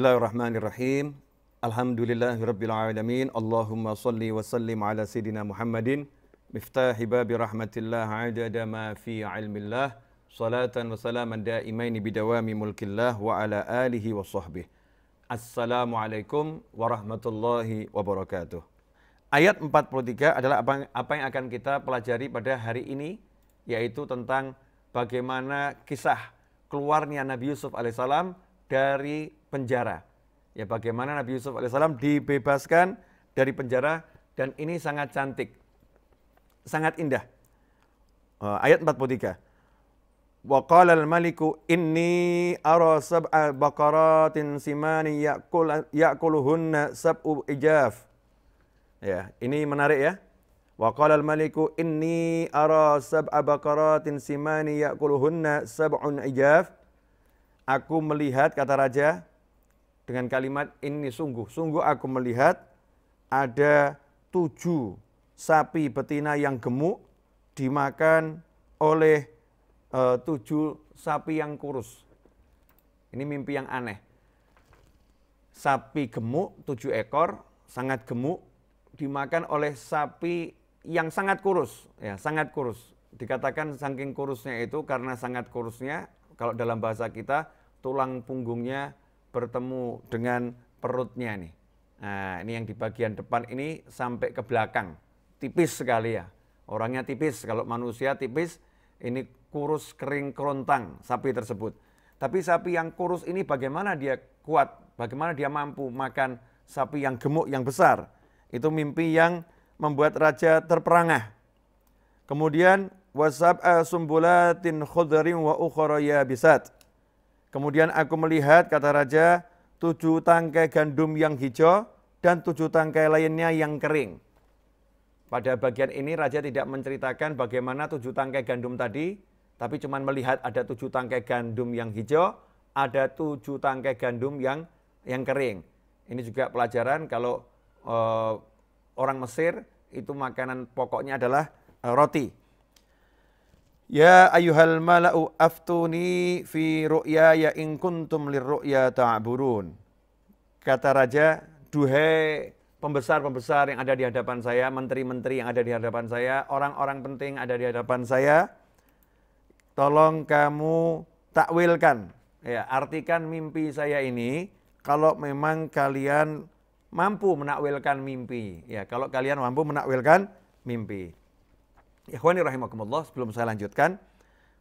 Bismillahirrahmanirrahim. Alhamdulillahirabbil alamin. Allahumma salli wa sallim ala sayidina Muhammadin miftahi babi rahmatillah adada ma fi ilmillah salatan wa salaman daimaini bidawami mulkillah wa ala alihi wa sahbihi. Assalamualaikum warahmatullahi wabarakatuh. Ayat 43 adalah apa apa yang akan kita pelajari pada hari ini yaitu tentang bagaimana kisah keluarnya Nabi Yusuf alaihissalam dari penjara. Ya bagaimana Nabi Yusuf alaihissalam dibebaskan dari penjara dan ini sangat cantik, sangat indah. Eh, ayat 43. Wa الْمَلِكُ إِنِّي maliku سَبْعَ بَقَرَاتٍ سِمَانٍ يَأْكُلُهُنَّ simani إِجَافٍ ijaf. Ya, ini menarik ya. Wa qala al-maliku inni ara sab'a baqaratin simani ya'kuluhunna sab'un ijaf Aku melihat, kata raja, dengan kalimat ini sungguh. Sungguh aku melihat ada tujuh sapi betina yang gemuk dimakan oleh e, tujuh sapi yang kurus. Ini mimpi yang aneh. Sapi gemuk tujuh ekor, sangat gemuk, dimakan oleh sapi yang sangat kurus. Ya, sangat kurus. Dikatakan saking kurusnya itu karena sangat kurusnya kalau dalam bahasa kita tulang punggungnya bertemu dengan perutnya nih. Nah, ini yang di bagian depan ini sampai ke belakang. Tipis sekali ya. Orangnya tipis, kalau manusia tipis, ini kurus kering kerontang sapi tersebut. Tapi sapi yang kurus ini bagaimana dia kuat, bagaimana dia mampu makan sapi yang gemuk yang besar. Itu mimpi yang membuat raja terperangah. Kemudian sumbulatin khudrin wa ukhra yabisat. Kemudian aku melihat kata raja tujuh tangkai gandum yang hijau dan tujuh tangkai lainnya yang kering. Pada bagian ini raja tidak menceritakan bagaimana tujuh tangkai gandum tadi, tapi cuma melihat ada tujuh tangkai gandum yang hijau, ada tujuh tangkai gandum yang yang kering. Ini juga pelajaran kalau eh, orang Mesir itu makanan pokoknya adalah eh, roti. Ya ayuhal mala'u aftuni fi ru'yaya in kuntum lirru'ya ta'burun. Kata raja, duhai pembesar-pembesar yang ada di hadapan saya, menteri-menteri yang ada di hadapan saya, orang-orang penting ada di hadapan saya, tolong kamu takwilkan, ya, artikan mimpi saya ini kalau memang kalian mampu menakwilkan mimpi. Ya, kalau kalian mampu menakwilkan mimpi. Ikhwani rahimakumullah, sebelum saya lanjutkan,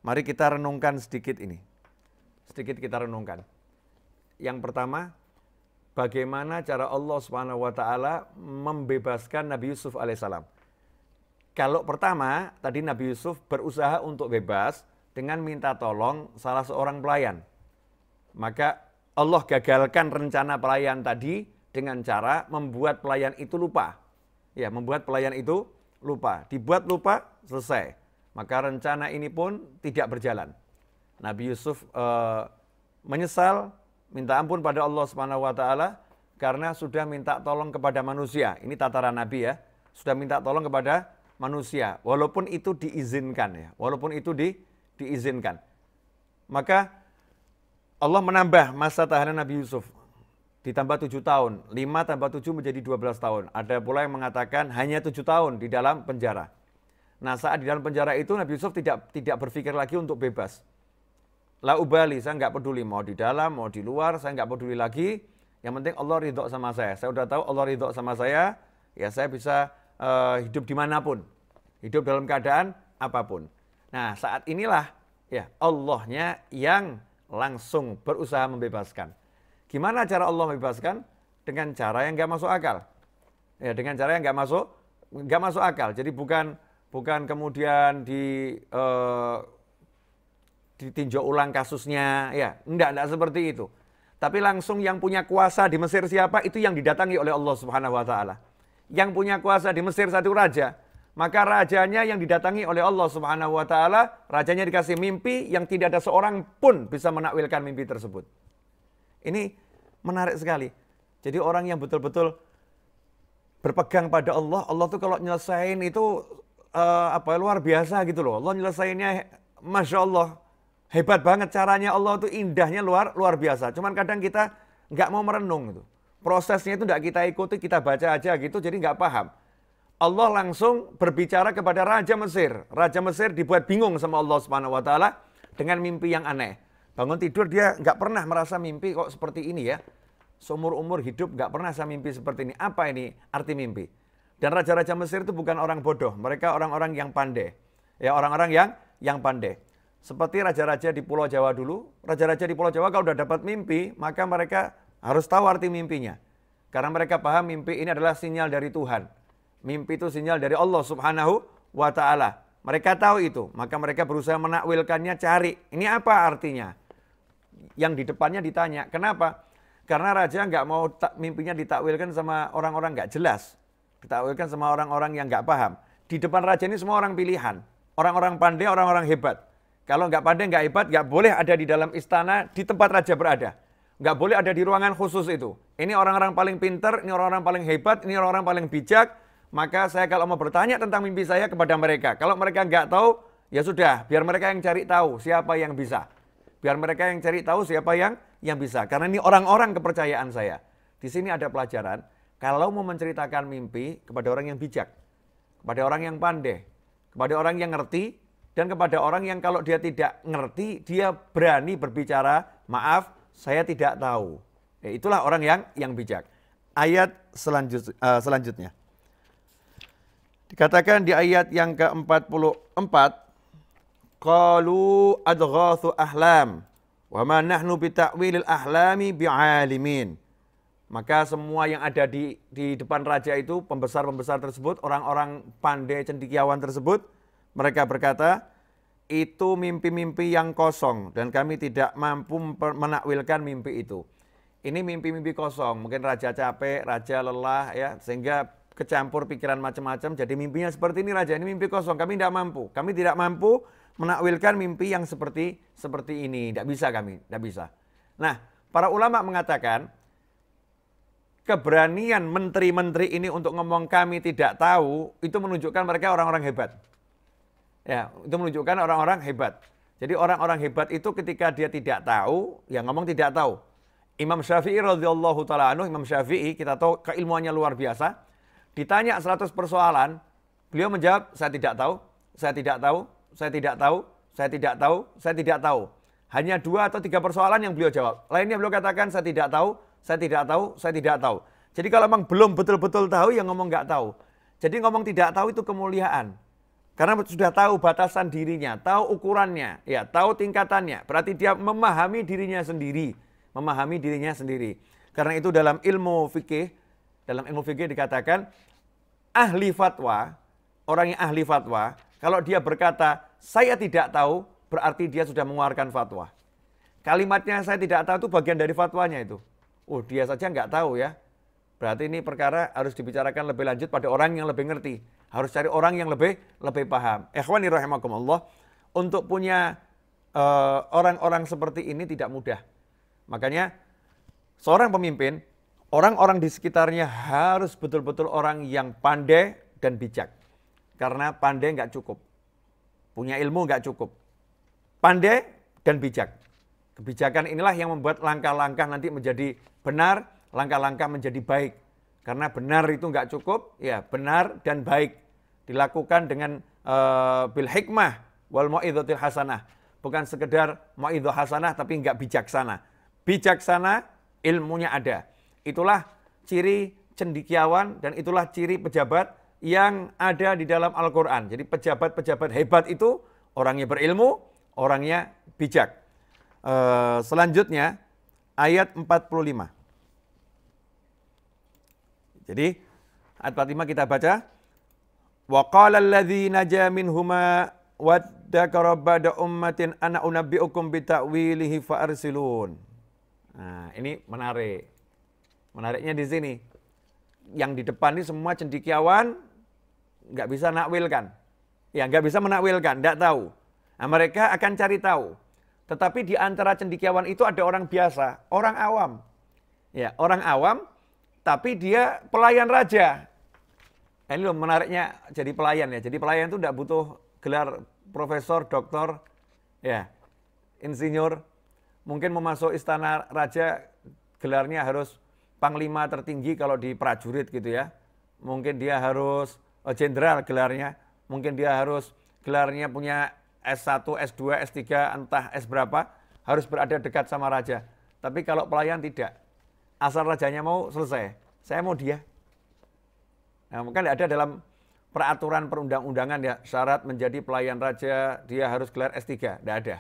mari kita renungkan sedikit ini. Sedikit kita renungkan. Yang pertama, bagaimana cara Allah Subhanahu wa taala membebaskan Nabi Yusuf alaihissalam. Kalau pertama, tadi Nabi Yusuf berusaha untuk bebas dengan minta tolong salah seorang pelayan. Maka Allah gagalkan rencana pelayan tadi dengan cara membuat pelayan itu lupa. Ya, membuat pelayan itu lupa, dibuat lupa, selesai. Maka rencana ini pun tidak berjalan. Nabi Yusuf e, menyesal, minta ampun pada Allah Subhanahu wa taala karena sudah minta tolong kepada manusia. Ini tataran Nabi ya. Sudah minta tolong kepada manusia walaupun itu diizinkan ya. Walaupun itu di diizinkan. Maka Allah menambah masa tahanan Nabi Yusuf ditambah 7 tahun. 5 tambah 7 menjadi 12 tahun. Ada pula yang mengatakan hanya 7 tahun di dalam penjara. Nah saat di dalam penjara itu Nabi Yusuf tidak tidak berpikir lagi untuk bebas. La ubali, saya nggak peduli mau di dalam, mau di luar, saya nggak peduli lagi. Yang penting Allah ridho sama saya. Saya udah tahu Allah ridho sama saya, ya saya bisa uh, hidup dimanapun. Hidup dalam keadaan apapun. Nah saat inilah ya Allahnya yang langsung berusaha membebaskan. Gimana cara Allah membebaskan? Dengan cara yang nggak masuk akal. Ya, dengan cara yang nggak masuk nggak masuk akal. Jadi bukan bukan kemudian di uh, ditinjau ulang kasusnya, ya, enggak enggak seperti itu. Tapi langsung yang punya kuasa di Mesir siapa itu yang didatangi oleh Allah Subhanahu wa taala. Yang punya kuasa di Mesir satu raja, maka rajanya yang didatangi oleh Allah Subhanahu wa taala, rajanya dikasih mimpi yang tidak ada seorang pun bisa menakwilkan mimpi tersebut. Ini menarik sekali. Jadi orang yang betul-betul berpegang pada Allah, Allah tuh kalau nyelesain itu uh, apa luar biasa gitu loh. Allah nyelesainnya masya Allah hebat banget caranya Allah tuh indahnya luar luar biasa. Cuman kadang kita nggak mau merenung gitu. Prosesnya itu nggak kita ikuti, kita baca aja gitu, jadi nggak paham. Allah langsung berbicara kepada Raja Mesir. Raja Mesir dibuat bingung sama Allah Subhanahu wa taala dengan mimpi yang aneh. Bangun tidur dia nggak pernah merasa mimpi kok seperti ini ya. Seumur umur hidup nggak pernah saya mimpi seperti ini. Apa ini arti mimpi? Dan raja-raja Mesir itu bukan orang bodoh, mereka orang-orang yang pandai. Ya orang-orang yang yang pandai. Seperti raja-raja di Pulau Jawa dulu, raja-raja di Pulau Jawa kalau udah dapat mimpi, maka mereka harus tahu arti mimpinya. Karena mereka paham mimpi ini adalah sinyal dari Tuhan. Mimpi itu sinyal dari Allah Subhanahu wa taala. Mereka tahu itu, maka mereka berusaha menakwilkannya, cari ini apa artinya yang di depannya ditanya. Kenapa? Karena raja nggak mau mimpinya ditakwilkan sama orang-orang nggak jelas. Ditakwilkan sama orang-orang yang nggak paham. Di depan raja ini semua orang pilihan. Orang-orang pandai, orang-orang hebat. Kalau nggak pandai, nggak hebat, nggak boleh ada di dalam istana di tempat raja berada. Nggak boleh ada di ruangan khusus itu. Ini orang-orang paling pinter, ini orang-orang paling hebat, ini orang-orang paling bijak. Maka saya kalau mau bertanya tentang mimpi saya kepada mereka. Kalau mereka nggak tahu, ya sudah, biar mereka yang cari tahu siapa yang bisa. Biar mereka yang cari tahu siapa yang yang bisa. Karena ini orang-orang kepercayaan saya. Di sini ada pelajaran. Kalau mau menceritakan mimpi kepada orang yang bijak, kepada orang yang pandai, kepada orang yang ngerti, dan kepada orang yang kalau dia tidak ngerti, dia berani berbicara, maaf, saya tidak tahu. Ya, itulah orang yang yang bijak. Ayat selanjut, uh, selanjutnya. Dikatakan di ayat yang ke-44, Qalu adghathu ahlam wa ma nahnu bitakwilil ahlami bi'alimin. Maka semua yang ada di di depan raja itu pembesar-pembesar tersebut, orang-orang pandai cendikiawan tersebut, mereka berkata, itu mimpi-mimpi yang kosong dan kami tidak mampu menakwilkan mimpi itu. Ini mimpi-mimpi kosong, mungkin raja capek, raja lelah ya, sehingga kecampur pikiran macam-macam jadi mimpinya seperti ini raja, ini mimpi kosong, kami tidak mampu. Kami tidak mampu menakwilkan mimpi yang seperti seperti ini. Tidak bisa kami, tidak bisa. Nah, para ulama mengatakan keberanian menteri-menteri ini untuk ngomong kami tidak tahu itu menunjukkan mereka orang-orang hebat. Ya, itu menunjukkan orang-orang hebat. Jadi orang-orang hebat itu ketika dia tidak tahu, ya ngomong tidak tahu. Imam Syafi'i radhiyallahu taala anhu, Imam Syafi'i kita tahu keilmuannya luar biasa. Ditanya 100 persoalan, beliau menjawab saya tidak tahu, saya tidak tahu, saya tidak tahu, saya tidak tahu, saya tidak tahu. Hanya dua atau tiga persoalan yang beliau jawab. Lainnya beliau katakan saya tidak tahu, saya tidak tahu, saya tidak tahu. Jadi kalau memang belum betul-betul tahu, yang ngomong nggak tahu. Jadi ngomong tidak tahu itu kemuliaan. Karena sudah tahu batasan dirinya, tahu ukurannya, ya tahu tingkatannya. Berarti dia memahami dirinya sendiri, memahami dirinya sendiri. Karena itu dalam ilmu fikih, dalam ilmu fikih dikatakan ahli fatwa, orang yang ahli fatwa kalau dia berkata, saya tidak tahu, berarti dia sudah mengeluarkan fatwa. Kalimatnya saya tidak tahu itu bagian dari fatwanya itu. Oh dia saja nggak tahu ya. Berarti ini perkara harus dibicarakan lebih lanjut pada orang yang lebih ngerti. Harus cari orang yang lebih lebih paham. Ikhwani rahimakumullah, untuk punya eh, orang-orang uh, orang -orang seperti ini tidak mudah. Makanya seorang pemimpin, orang-orang di sekitarnya harus betul-betul orang yang pandai dan bijak. Karena pandai nggak cukup. Punya ilmu nggak cukup. Pandai dan bijak. Kebijakan inilah yang membuat langkah-langkah nanti menjadi benar, langkah-langkah menjadi baik. Karena benar itu nggak cukup, ya benar dan baik. Dilakukan dengan uh, bil hikmah wal mau'idotil hasanah. Bukan sekedar mau'idoh hasanah tapi nggak bijaksana. Bijaksana ilmunya ada. Itulah ciri cendikiawan dan itulah ciri pejabat yang ada di dalam Al-Quran. Jadi pejabat-pejabat hebat itu orangnya berilmu, orangnya bijak. Eh, selanjutnya ayat 45. Jadi ayat 45 kita baca Wa qala alladhi مِنْهُمَا minhuma waddakara أُمَّةٍ ummatin أُنَبِّئُكُمْ بِتَعْوِيلِهِ فَأَرْسِلُونَ Nah, ini menarik. Menariknya di sini. Yang di depan ini semua cendikiawan nggak bisa nakwilkan. Ya, nggak bisa menakwilkan, nggak tahu. Nah, mereka akan cari tahu. Tetapi di antara cendikiawan itu ada orang biasa, orang awam. Ya, orang awam, tapi dia pelayan raja. Nah, ini loh menariknya jadi pelayan ya. Jadi pelayan itu tidak butuh gelar profesor, doktor, ya, insinyur. Mungkin memasuk istana raja gelarnya harus panglima tertinggi kalau di prajurit gitu ya. Mungkin dia harus Eh, jenderal gelarnya, mungkin dia harus gelarnya punya S1, S2, S3, entah S berapa, harus berada dekat sama raja. Tapi kalau pelayan tidak, asal rajanya mau selesai, saya mau dia. Nah, mungkin ada dalam peraturan perundang-undangan ya syarat menjadi pelayan raja dia harus gelar S3, tidak ada.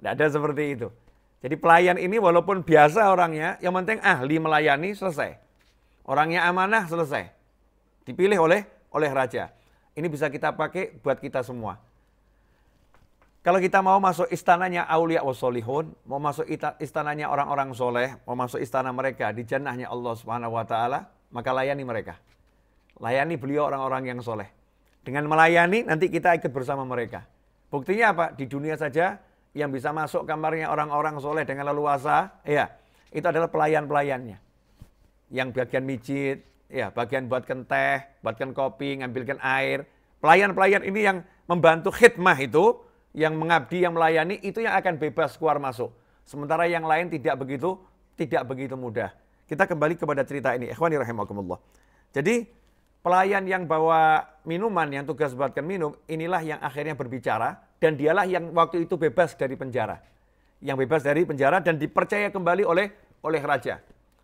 Tidak ada seperti itu. Jadi pelayan ini walaupun biasa orangnya, yang penting ahli melayani selesai. Orangnya amanah selesai dipilih oleh oleh raja. Ini bisa kita pakai buat kita semua. Kalau kita mau masuk istananya Aulia wasolihun, mau masuk istananya orang-orang soleh, mau masuk istana mereka di jannahnya Allah Subhanahu wa taala, maka layani mereka. Layani beliau orang-orang yang soleh. Dengan melayani nanti kita ikut bersama mereka. Buktinya apa? Di dunia saja yang bisa masuk kamarnya orang-orang soleh dengan leluasa, ya, itu adalah pelayan-pelayannya. Yang bagian mijit, ya bagian buatkan teh, buatkan kopi, ngambilkan air. Pelayan-pelayan ini yang membantu khidmah itu, yang mengabdi, yang melayani itu yang akan bebas keluar masuk. Sementara yang lain tidak begitu, tidak begitu mudah. Kita kembali kepada cerita ini. Ikhwani rahimahumullah. Jadi pelayan yang bawa minuman, yang tugas buatkan minum, inilah yang akhirnya berbicara dan dialah yang waktu itu bebas dari penjara. Yang bebas dari penjara dan dipercaya kembali oleh oleh raja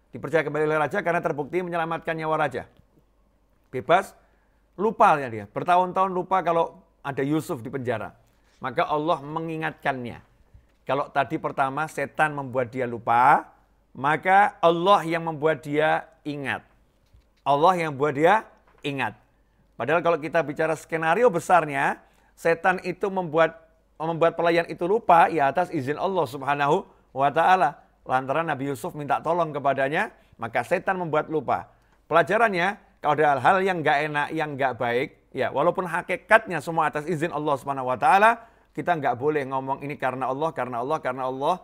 dipercaya kembali oleh raja karena terbukti menyelamatkan nyawa raja. Bebas, lupa ya dia. Bertahun-tahun lupa kalau ada Yusuf di penjara. Maka Allah mengingatkannya. Kalau tadi pertama setan membuat dia lupa, maka Allah yang membuat dia ingat. Allah yang buat dia ingat. Padahal kalau kita bicara skenario besarnya, setan itu membuat membuat pelayan itu lupa ya atas izin Allah Subhanahu wa taala. Lantaran Nabi Yusuf minta tolong kepadanya, maka setan membuat lupa. Pelajarannya, kalau ada hal-hal yang nggak enak, yang nggak baik, ya walaupun hakikatnya semua atas izin Allah Subhanahu wa taala, kita nggak boleh ngomong ini karena Allah, karena Allah, karena Allah.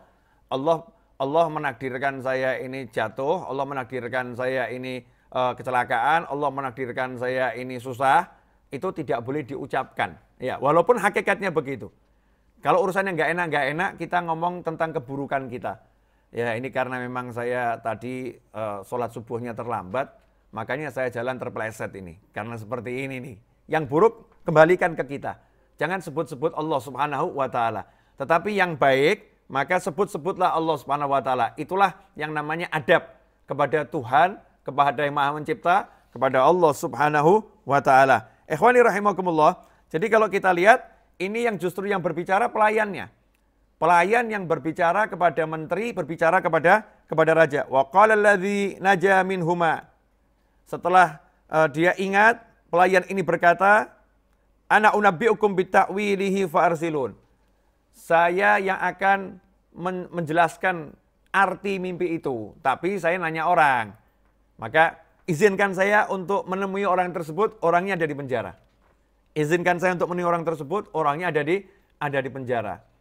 Allah Allah menakdirkan saya ini jatuh, Allah menakdirkan saya ini uh, kecelakaan, Allah menakdirkan saya ini susah, itu tidak boleh diucapkan. Ya, walaupun hakikatnya begitu. Kalau urusannya nggak enak, nggak enak, kita ngomong tentang keburukan kita Ya ini karena memang saya tadi uh, sholat subuhnya terlambat, makanya saya jalan terpeleset ini. Karena seperti ini nih. Yang buruk kembalikan ke kita. Jangan sebut-sebut Allah subhanahu wa ta'ala. Tetapi yang baik, maka sebut-sebutlah Allah subhanahu wa ta'ala. Itulah yang namanya adab kepada Tuhan, kepada yang maha mencipta, kepada Allah subhanahu wa ta'ala. Ikhwani rahimakumullah. Jadi kalau kita lihat, ini yang justru yang berbicara pelayannya. Pelayan yang berbicara kepada menteri berbicara kepada kepada raja. Wa qala alladzi huma. Setelah uh, dia ingat, pelayan ini berkata, ana unabbiukum bitakwilihi arsilun Saya yang akan men menjelaskan arti mimpi itu, tapi saya nanya orang. Maka izinkan saya untuk menemui orang tersebut, orangnya ada di penjara. Izinkan saya untuk menemui orang tersebut, orangnya ada di ada di penjara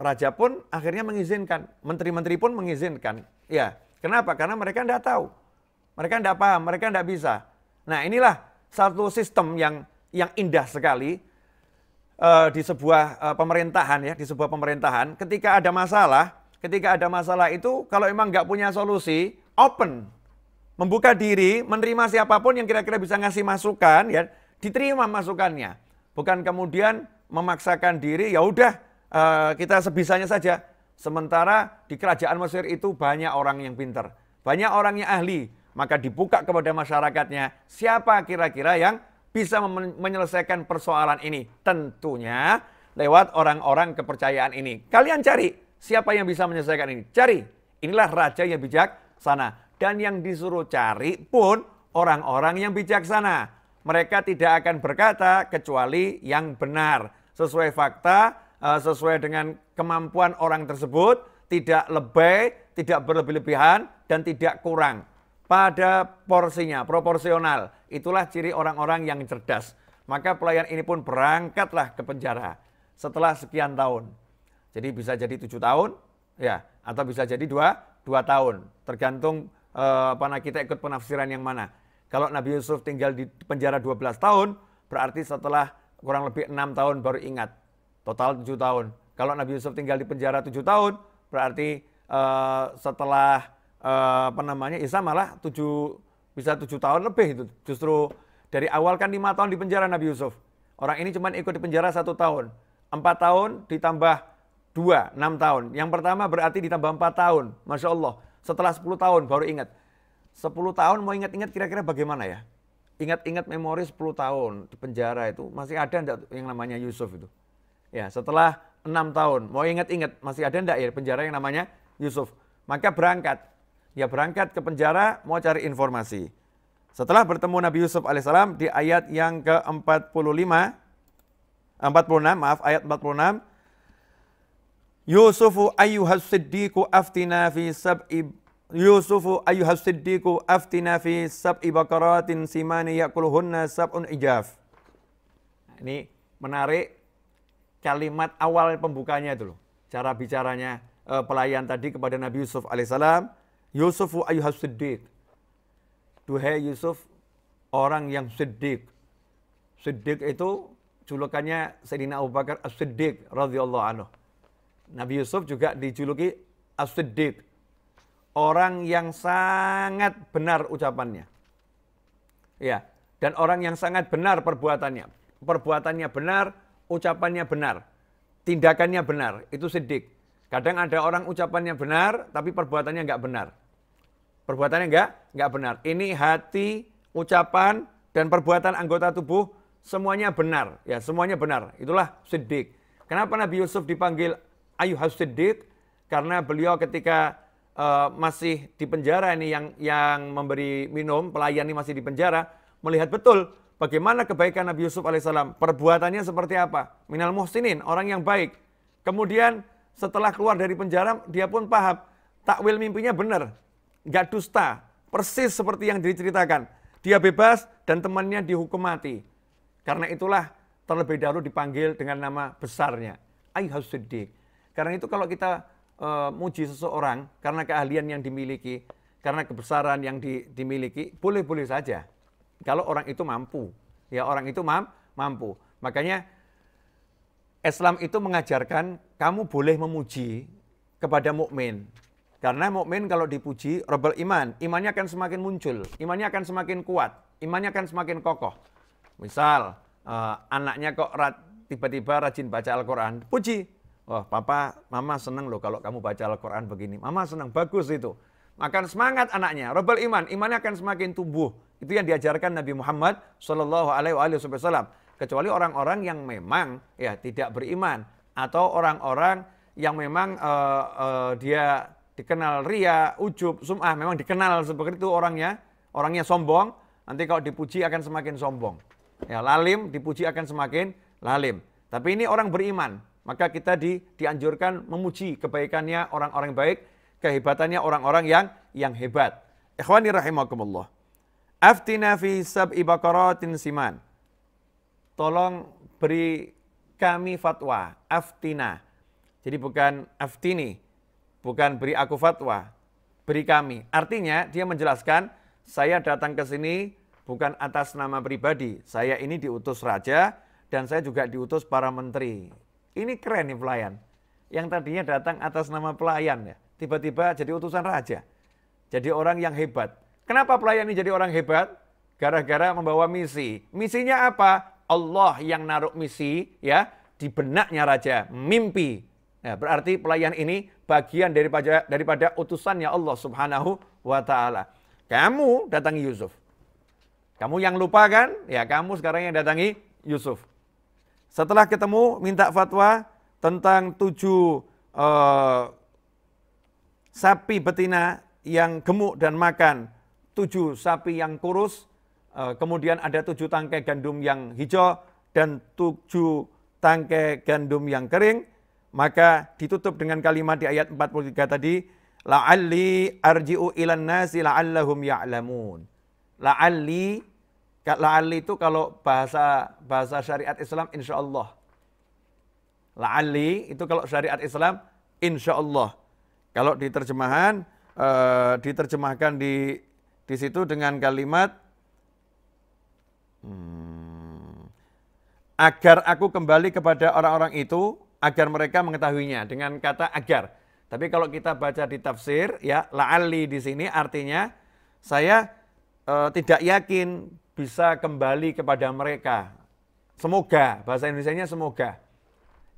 raja pun akhirnya mengizinkan, menteri-menteri pun mengizinkan. Ya, kenapa? Karena mereka tidak tahu, mereka tidak paham, mereka tidak bisa. Nah inilah satu sistem yang yang indah sekali uh, di sebuah uh, pemerintahan ya, di sebuah pemerintahan. Ketika ada masalah, ketika ada masalah itu kalau emang nggak punya solusi, open, membuka diri, menerima siapapun yang kira-kira bisa ngasih masukan ya, diterima masukannya. Bukan kemudian memaksakan diri, ya udah Eh, kita sebisanya saja. Sementara di kerajaan Mesir itu banyak orang yang pintar, banyak orang yang ahli. Maka dibuka kepada masyarakatnya siapa kira-kira yang bisa menyelesaikan persoalan ini. Tentunya lewat orang-orang kepercayaan ini. Kalian cari siapa yang bisa menyelesaikan ini. Cari. Inilah raja yang bijak sana, Dan yang disuruh cari pun orang-orang yang bijaksana. Mereka tidak akan berkata kecuali yang benar. Sesuai fakta Eh, sesuai dengan kemampuan orang tersebut, tidak lebih tidak berlebih-lebihan, dan tidak kurang. Pada porsinya, proporsional. Itulah ciri orang-orang yang cerdas. Maka pelayan ini pun berangkatlah ke penjara setelah sekian tahun. Jadi bisa jadi tujuh tahun, ya, atau bisa jadi dua, dua tahun, tergantung eh, apa kita ikut penafsiran yang mana. Kalau Nabi Yusuf tinggal di penjara 12 tahun, berarti setelah kurang lebih enam tahun baru ingat total tujuh tahun. Kalau Nabi Yusuf tinggal di penjara tujuh tahun, berarti uh, setelah uh, apa namanya Isa ya malah 7 bisa tujuh tahun lebih itu. Justru dari awal kan lima tahun di penjara Nabi Yusuf. Orang ini cuma ikut di penjara satu tahun. empat tahun ditambah dua, enam tahun. Yang pertama berarti ditambah empat tahun. Masya Allah. Setelah sepuluh tahun baru ingat. Sepuluh tahun mau ingat-ingat kira-kira bagaimana ya? Ingat-ingat memori sepuluh tahun di penjara itu masih ada enggak yang namanya Yusuf itu? Ya, setelah enam tahun, mau ingat-ingat masih ada enggak ya penjara yang namanya Yusuf? Maka berangkat. ya berangkat ke penjara mau cari informasi. Setelah bertemu Nabi Yusuf alaihissalam di ayat yang ke-45 46, maaf ayat 46 Yusufu ayyuhas siddiqu aftina fi sab'i Yusufu ayyuhas siddiqu aftina fi sab'i bakaratin simani yakuluhunna sab'un ijaf. Ini menarik kalimat awal pembukanya itu loh. Cara bicaranya e, pelayan tadi kepada Nabi Yusuf alaihissalam. Yusufu ayuhas siddiq. Duhai Yusuf, orang yang siddiq. Siddiq itu julukannya Sayyidina Abu Bakar as-siddiq radhiyallahu anhu. Nabi Yusuf juga dijuluki as-siddiq. Orang yang sangat benar ucapannya. Ya, dan orang yang sangat benar perbuatannya. Perbuatannya benar, ucapannya benar, tindakannya benar, itu sidik. Kadang ada orang ucapannya benar, tapi perbuatannya nggak benar. Perbuatannya nggak nggak benar. Ini hati, ucapan, dan perbuatan anggota tubuh semuanya benar. Ya, semuanya benar. Itulah sidik. Kenapa Nabi Yusuf dipanggil Ayuhas Siddiq? Karena beliau ketika uh, masih di penjara ini yang yang memberi minum, pelayan ini masih di penjara, melihat betul Bagaimana kebaikan Nabi Yusuf alaihissalam? Perbuatannya seperti apa? Minal muhsinin, orang yang baik. Kemudian setelah keluar dari penjara, dia pun paham. Takwil mimpinya benar. Nggak dusta. Persis seperti yang diceritakan. Dia bebas dan temannya dihukum mati. Karena itulah terlebih dahulu dipanggil dengan nama besarnya. Ayyuhas Siddiq. Karena itu kalau kita e, muji seseorang karena keahlian yang dimiliki, karena kebesaran yang di, dimiliki, boleh-boleh saja. Kalau orang itu mampu ya orang itu mampu. Makanya Islam itu mengajarkan kamu boleh memuji kepada mukmin. Karena mukmin kalau dipuji, Robel iman, imannya akan semakin muncul, imannya akan semakin kuat, imannya akan semakin kokoh. Misal uh, anaknya kok rat, tiba-tiba rajin baca Al-Qur'an, puji. Wah, oh, papa, mama senang loh kalau kamu baca Al-Qur'an begini. Mama senang, bagus itu. makan semangat anaknya, Robel iman, imannya akan semakin tumbuh, itu yang diajarkan Nabi Muhammad Shallallahu Alaihi Wasallam. Kecuali orang-orang yang memang ya tidak beriman atau orang-orang yang memang uh, uh, dia dikenal ria, ujub, sum'ah, memang dikenal seperti itu orangnya, orangnya sombong, nanti kalau dipuji akan semakin sombong. Ya, lalim dipuji akan semakin lalim. Tapi ini orang beriman, maka kita di, dianjurkan memuji kebaikannya orang-orang baik, kehebatannya orang-orang yang yang hebat. Ikhwani rahimakumullah. Aftina fi sab'i baqaratin siman. Tolong beri kami fatwa, aftina. Jadi bukan aftini, bukan beri aku fatwa, beri kami. Artinya dia menjelaskan, saya datang ke sini bukan atas nama pribadi. Saya ini diutus raja dan saya juga diutus para menteri. Ini keren nih pelayan. Yang tadinya datang atas nama pelayan ya, tiba-tiba jadi utusan raja. Jadi orang yang hebat. Kenapa pelayan ini jadi orang hebat? Gara-gara membawa misi. Misinya apa? Allah yang naruh misi ya di benaknya raja, mimpi. Nah, berarti pelayan ini bagian daripada daripada utusannya Allah Subhanahu wa taala. Kamu datangi Yusuf. Kamu yang lupa kan? Ya, kamu sekarang yang datangi Yusuf. Setelah ketemu minta fatwa tentang tujuh eh, sapi betina yang gemuk dan makan tujuh sapi yang kurus, eh, kemudian ada tujuh tangkai gandum yang hijau dan tujuh tangkai gandum yang kering, maka ditutup dengan kalimat di ayat 43 tadi, la'alli arji'u ilan nasi la'allahum ya'lamun. La'alli, la'alli itu kalau bahasa bahasa syariat Islam insya Allah. La'alli itu kalau syariat Islam insya Allah. Kalau di terjemahan, eh, diterjemahkan di di situ dengan kalimat hmm, agar aku kembali kepada orang-orang itu agar mereka mengetahuinya dengan kata agar. Tapi kalau kita baca di tafsir ya la'ali di sini artinya saya e, tidak yakin bisa kembali kepada mereka. Semoga bahasa Indonesianya semoga.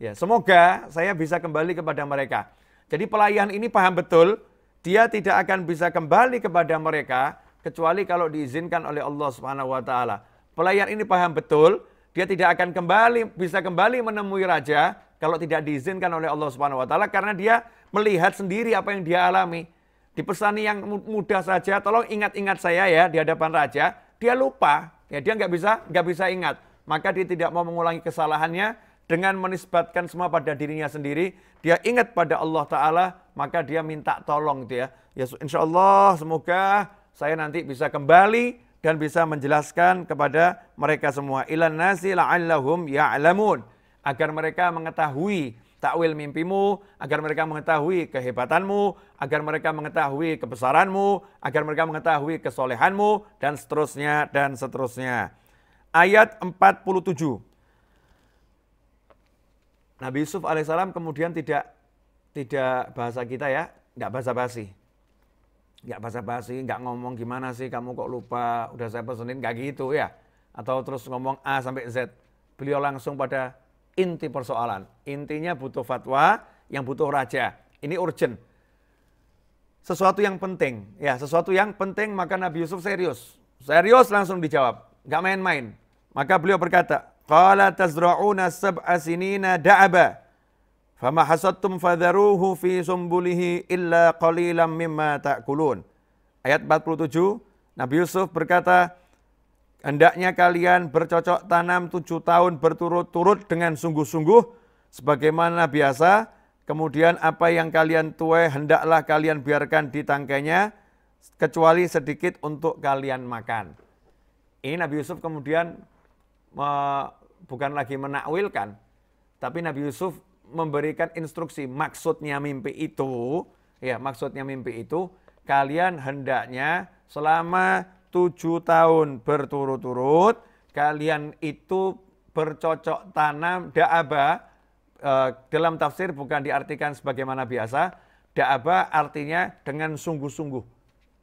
Ya, semoga saya bisa kembali kepada mereka. Jadi pelayan ini paham betul dia tidak akan bisa kembali kepada mereka kecuali kalau diizinkan oleh Allah Subhanahu wa taala. Pelayan ini paham betul, dia tidak akan kembali bisa kembali menemui raja kalau tidak diizinkan oleh Allah Subhanahu wa taala karena dia melihat sendiri apa yang dia alami. Dipesani yang mudah saja, tolong ingat-ingat saya ya di hadapan raja, dia lupa, ya dia nggak bisa nggak bisa ingat. Maka dia tidak mau mengulangi kesalahannya dengan menisbatkan semua pada dirinya sendiri. Dia ingat pada Allah Ta'ala maka dia minta tolong gitu ya. Ya insya Allah semoga saya nanti bisa kembali dan bisa menjelaskan kepada mereka semua. Ilan nasi la'allahum ya'lamun. Agar mereka mengetahui takwil mimpimu, agar mereka mengetahui kehebatanmu, agar mereka mengetahui kebesaranmu, agar mereka mengetahui kesolehanmu, dan seterusnya, dan seterusnya. Ayat 47. Nabi Yusuf alaihissalam kemudian tidak tidak bahasa kita ya, nggak bahasa basi Nggak bahasa basi nggak ngomong gimana sih kamu kok lupa, udah saya pesenin, nggak gitu ya. Atau terus ngomong A sampai Z. Beliau langsung pada inti persoalan. Intinya butuh fatwa, yang butuh raja. Ini urgent. Sesuatu yang penting, ya sesuatu yang penting maka Nabi Yusuf serius. Serius langsung dijawab, nggak main-main. Maka beliau berkata, Qala tazra'una sab'a sinina da'aba Fama hasattum fadharuhu fi sumbulihi illa qalilam mimma ta'kulun. Ayat 47, Nabi Yusuf berkata, Hendaknya kalian bercocok tanam tujuh tahun berturut-turut dengan sungguh-sungguh, sebagaimana biasa, kemudian apa yang kalian tuai, hendaklah kalian biarkan di tangkainya, kecuali sedikit untuk kalian makan. Ini Nabi Yusuf kemudian me, bukan lagi menakwilkan, tapi Nabi Yusuf memberikan instruksi maksudnya mimpi itu, ya maksudnya mimpi itu kalian hendaknya selama tujuh tahun berturut-turut kalian itu bercocok tanam da'aba e, dalam tafsir bukan diartikan sebagaimana biasa da'aba artinya dengan sungguh-sungguh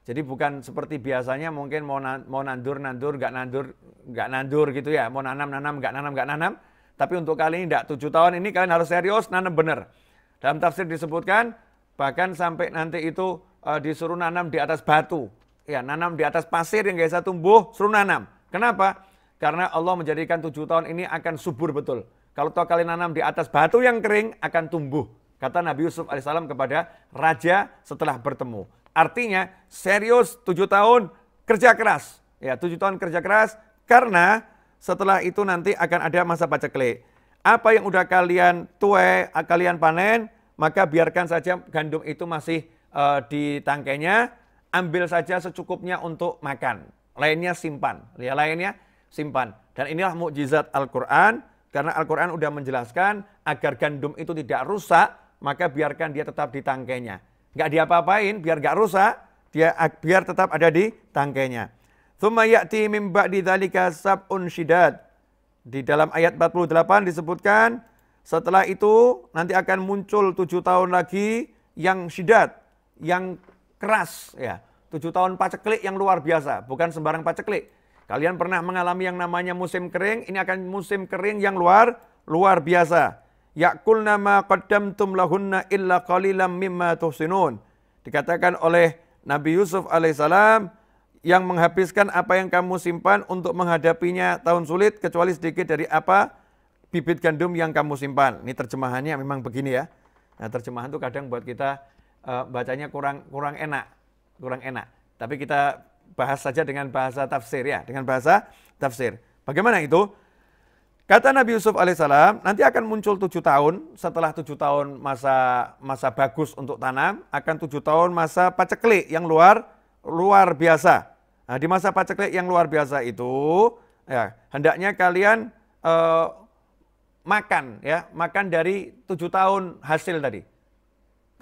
jadi bukan seperti biasanya mungkin mau mau nandur nandur nggak nandur nggak nandur gitu ya mau nanam nanam nggak nanam nggak nanam tapi untuk kali ini tidak, tujuh tahun ini kalian harus serius, nanam benar. Dalam tafsir disebutkan, bahkan sampai nanti itu uh, disuruh nanam di atas batu. Ya, nanam di atas pasir yang biasa tumbuh, suruh nanam. Kenapa? Karena Allah menjadikan tujuh tahun ini akan subur betul. Kalau toh kalian nanam di atas batu yang kering, akan tumbuh. Kata Nabi Yusuf alaihissalam kepada raja setelah bertemu. Artinya serius tujuh tahun kerja keras. Ya tujuh tahun kerja keras karena setelah itu nanti akan ada masa paceklik. Apa yang udah kalian tuai, ah, kalian panen, maka biarkan saja gandum itu masih uh, di tangkainya, ambil saja secukupnya untuk makan. Lainnya simpan, ya lainnya simpan. Dan inilah mukjizat Al-Qur'an karena Al-Qur'an sudah menjelaskan agar gandum itu tidak rusak, maka biarkan dia tetap di tangkainya. Enggak diapa-apain biar enggak rusak, dia ah, biar tetap ada di tangkainya. Thumma ya'ti min ba'di dhalika sab'un syidat. Di dalam ayat 48 disebutkan setelah itu nanti akan muncul tujuh tahun lagi yang syidat, yang keras ya. Tujuh tahun paceklik yang luar biasa, bukan sembarang paceklik. Kalian pernah mengalami yang namanya musim kering, ini akan musim kering yang luar luar biasa. Yakulna ma qaddamtum lahunna illa qalilam mimma tuhsinun. Dikatakan oleh Nabi Yusuf alaihissalam, yang menghabiskan apa yang kamu simpan untuk menghadapinya tahun sulit kecuali sedikit dari apa bibit gandum yang kamu simpan. Ini terjemahannya memang begini ya. Nah, terjemahan itu kadang buat kita uh, bacanya kurang kurang enak, kurang enak. Tapi kita bahas saja dengan bahasa tafsir ya, dengan bahasa tafsir. Bagaimana itu? Kata Nabi Yusuf alaihissalam, nanti akan muncul tujuh tahun setelah tujuh tahun masa masa bagus untuk tanam, akan tujuh tahun masa paceklik yang luar luar biasa. Nah, di masa paceklik yang luar biasa itu, ya, hendaknya kalian uh, makan ya, makan dari tujuh tahun hasil tadi.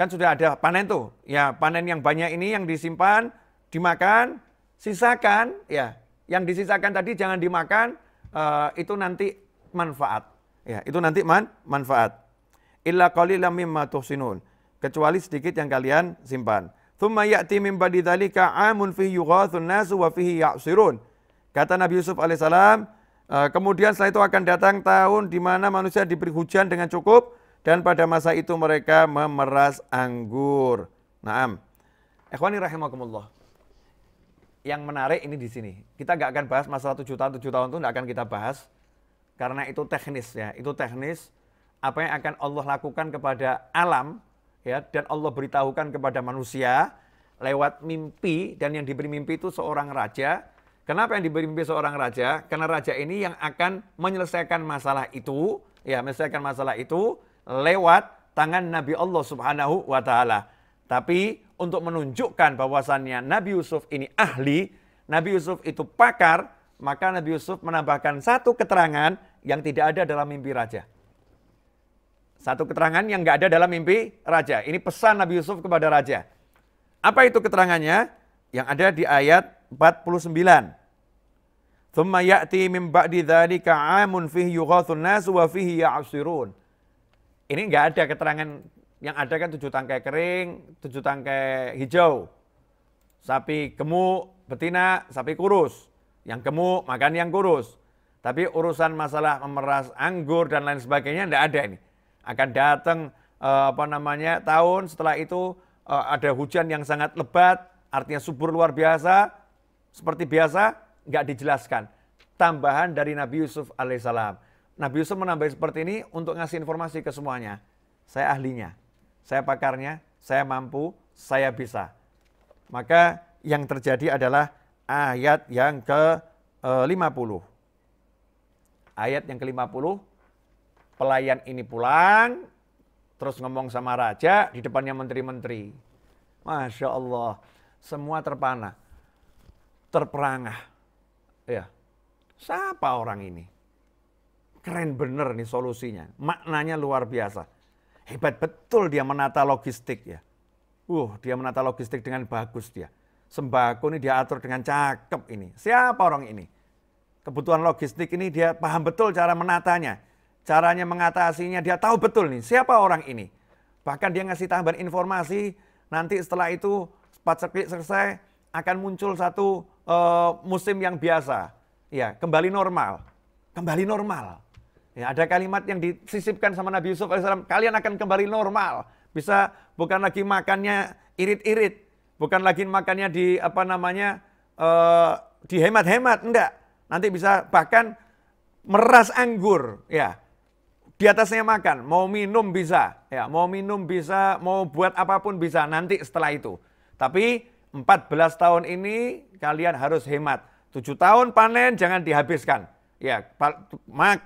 Kan sudah ada panen tuh. Ya, panen yang banyak ini yang disimpan, dimakan, sisakan ya. Yang disisakan tadi jangan dimakan, uh, itu nanti manfaat. Ya, itu nanti man manfaat. Illa qalilam mimma tuhsinun. Kecuali sedikit yang kalian simpan. Thumma ya'ti min ba'di dhalika 'amun fihi yughathun nasu wa fihi ya'sirun. Kata Nabi Yusuf alaihissalam, eh, kemudian setelah itu akan datang tahun di mana manusia diberi hujan dengan cukup dan pada masa itu mereka memeras anggur. Naam. Ikhwani rahimakumullah. Yang menarik ini di sini. Kita nggak akan bahas masalah 7 tahun, 7 tahun itu nggak akan kita bahas. Karena itu teknis ya, itu teknis. Apa yang akan Allah lakukan kepada alam ya dan Allah beritahukan kepada manusia lewat mimpi dan yang diberi mimpi itu seorang raja. Kenapa yang diberi mimpi seorang raja? Karena raja ini yang akan menyelesaikan masalah itu, ya menyelesaikan masalah itu lewat tangan Nabi Allah Subhanahu wa taala. Tapi untuk menunjukkan bahwasannya Nabi Yusuf ini ahli, Nabi Yusuf itu pakar, maka Nabi Yusuf menambahkan satu keterangan yang tidak ada dalam mimpi raja. Satu keterangan yang nggak ada dalam mimpi raja. Ini pesan Nabi Yusuf kepada raja. Apa itu keterangannya? Yang ada di ayat 49. Thumma ya'ti min ba'di dhalika 'amun fihi yughathun nas wa fihi ya'sirun. Ini enggak ada keterangan yang ada kan tujuh tangkai kering, tujuh tangkai hijau, sapi gemuk, betina, sapi kurus. Yang gemuk makan yang kurus. Tapi urusan masalah memeras anggur dan lain sebagainya enggak ada ini akan datang uh, apa namanya tahun setelah itu uh, ada hujan yang sangat lebat, artinya subur luar biasa, seperti biasa nggak dijelaskan. Tambahan dari Nabi Yusuf alaihissalam. Nabi Yusuf menambah seperti ini untuk ngasih informasi ke semuanya. Saya ahlinya, saya pakarnya, saya mampu, saya bisa. Maka yang terjadi adalah ayat yang ke-50. Eh, ayat yang ke-50 pelayan ini pulang, terus ngomong sama raja di depannya menteri-menteri. Masya Allah, semua terpana, terperangah. Ya, siapa orang ini? Keren bener nih solusinya, maknanya luar biasa. Hebat betul dia menata logistik ya. Uh, dia menata logistik dengan bagus dia. Sembako ini dia atur dengan cakep ini. Siapa orang ini? Kebutuhan logistik ini dia paham betul cara menatanya caranya mengatasinya, dia tahu betul nih siapa orang ini. Bahkan dia ngasih tambahan informasi, nanti setelah itu cepat selesai akan muncul satu uh, musim yang biasa. Ya, kembali normal. Kembali normal. Ya, ada kalimat yang disisipkan sama Nabi Yusuf AS, kalian akan kembali normal. Bisa bukan lagi makannya irit-irit, bukan lagi makannya di apa namanya uh, eh, dihemat-hemat, enggak. Nanti bisa bahkan meras anggur, ya. Di atasnya makan, mau minum bisa, ya, mau minum bisa, mau buat apapun bisa nanti setelah itu. Tapi 14 tahun ini kalian harus hemat. 7 tahun panen jangan dihabiskan. Ya,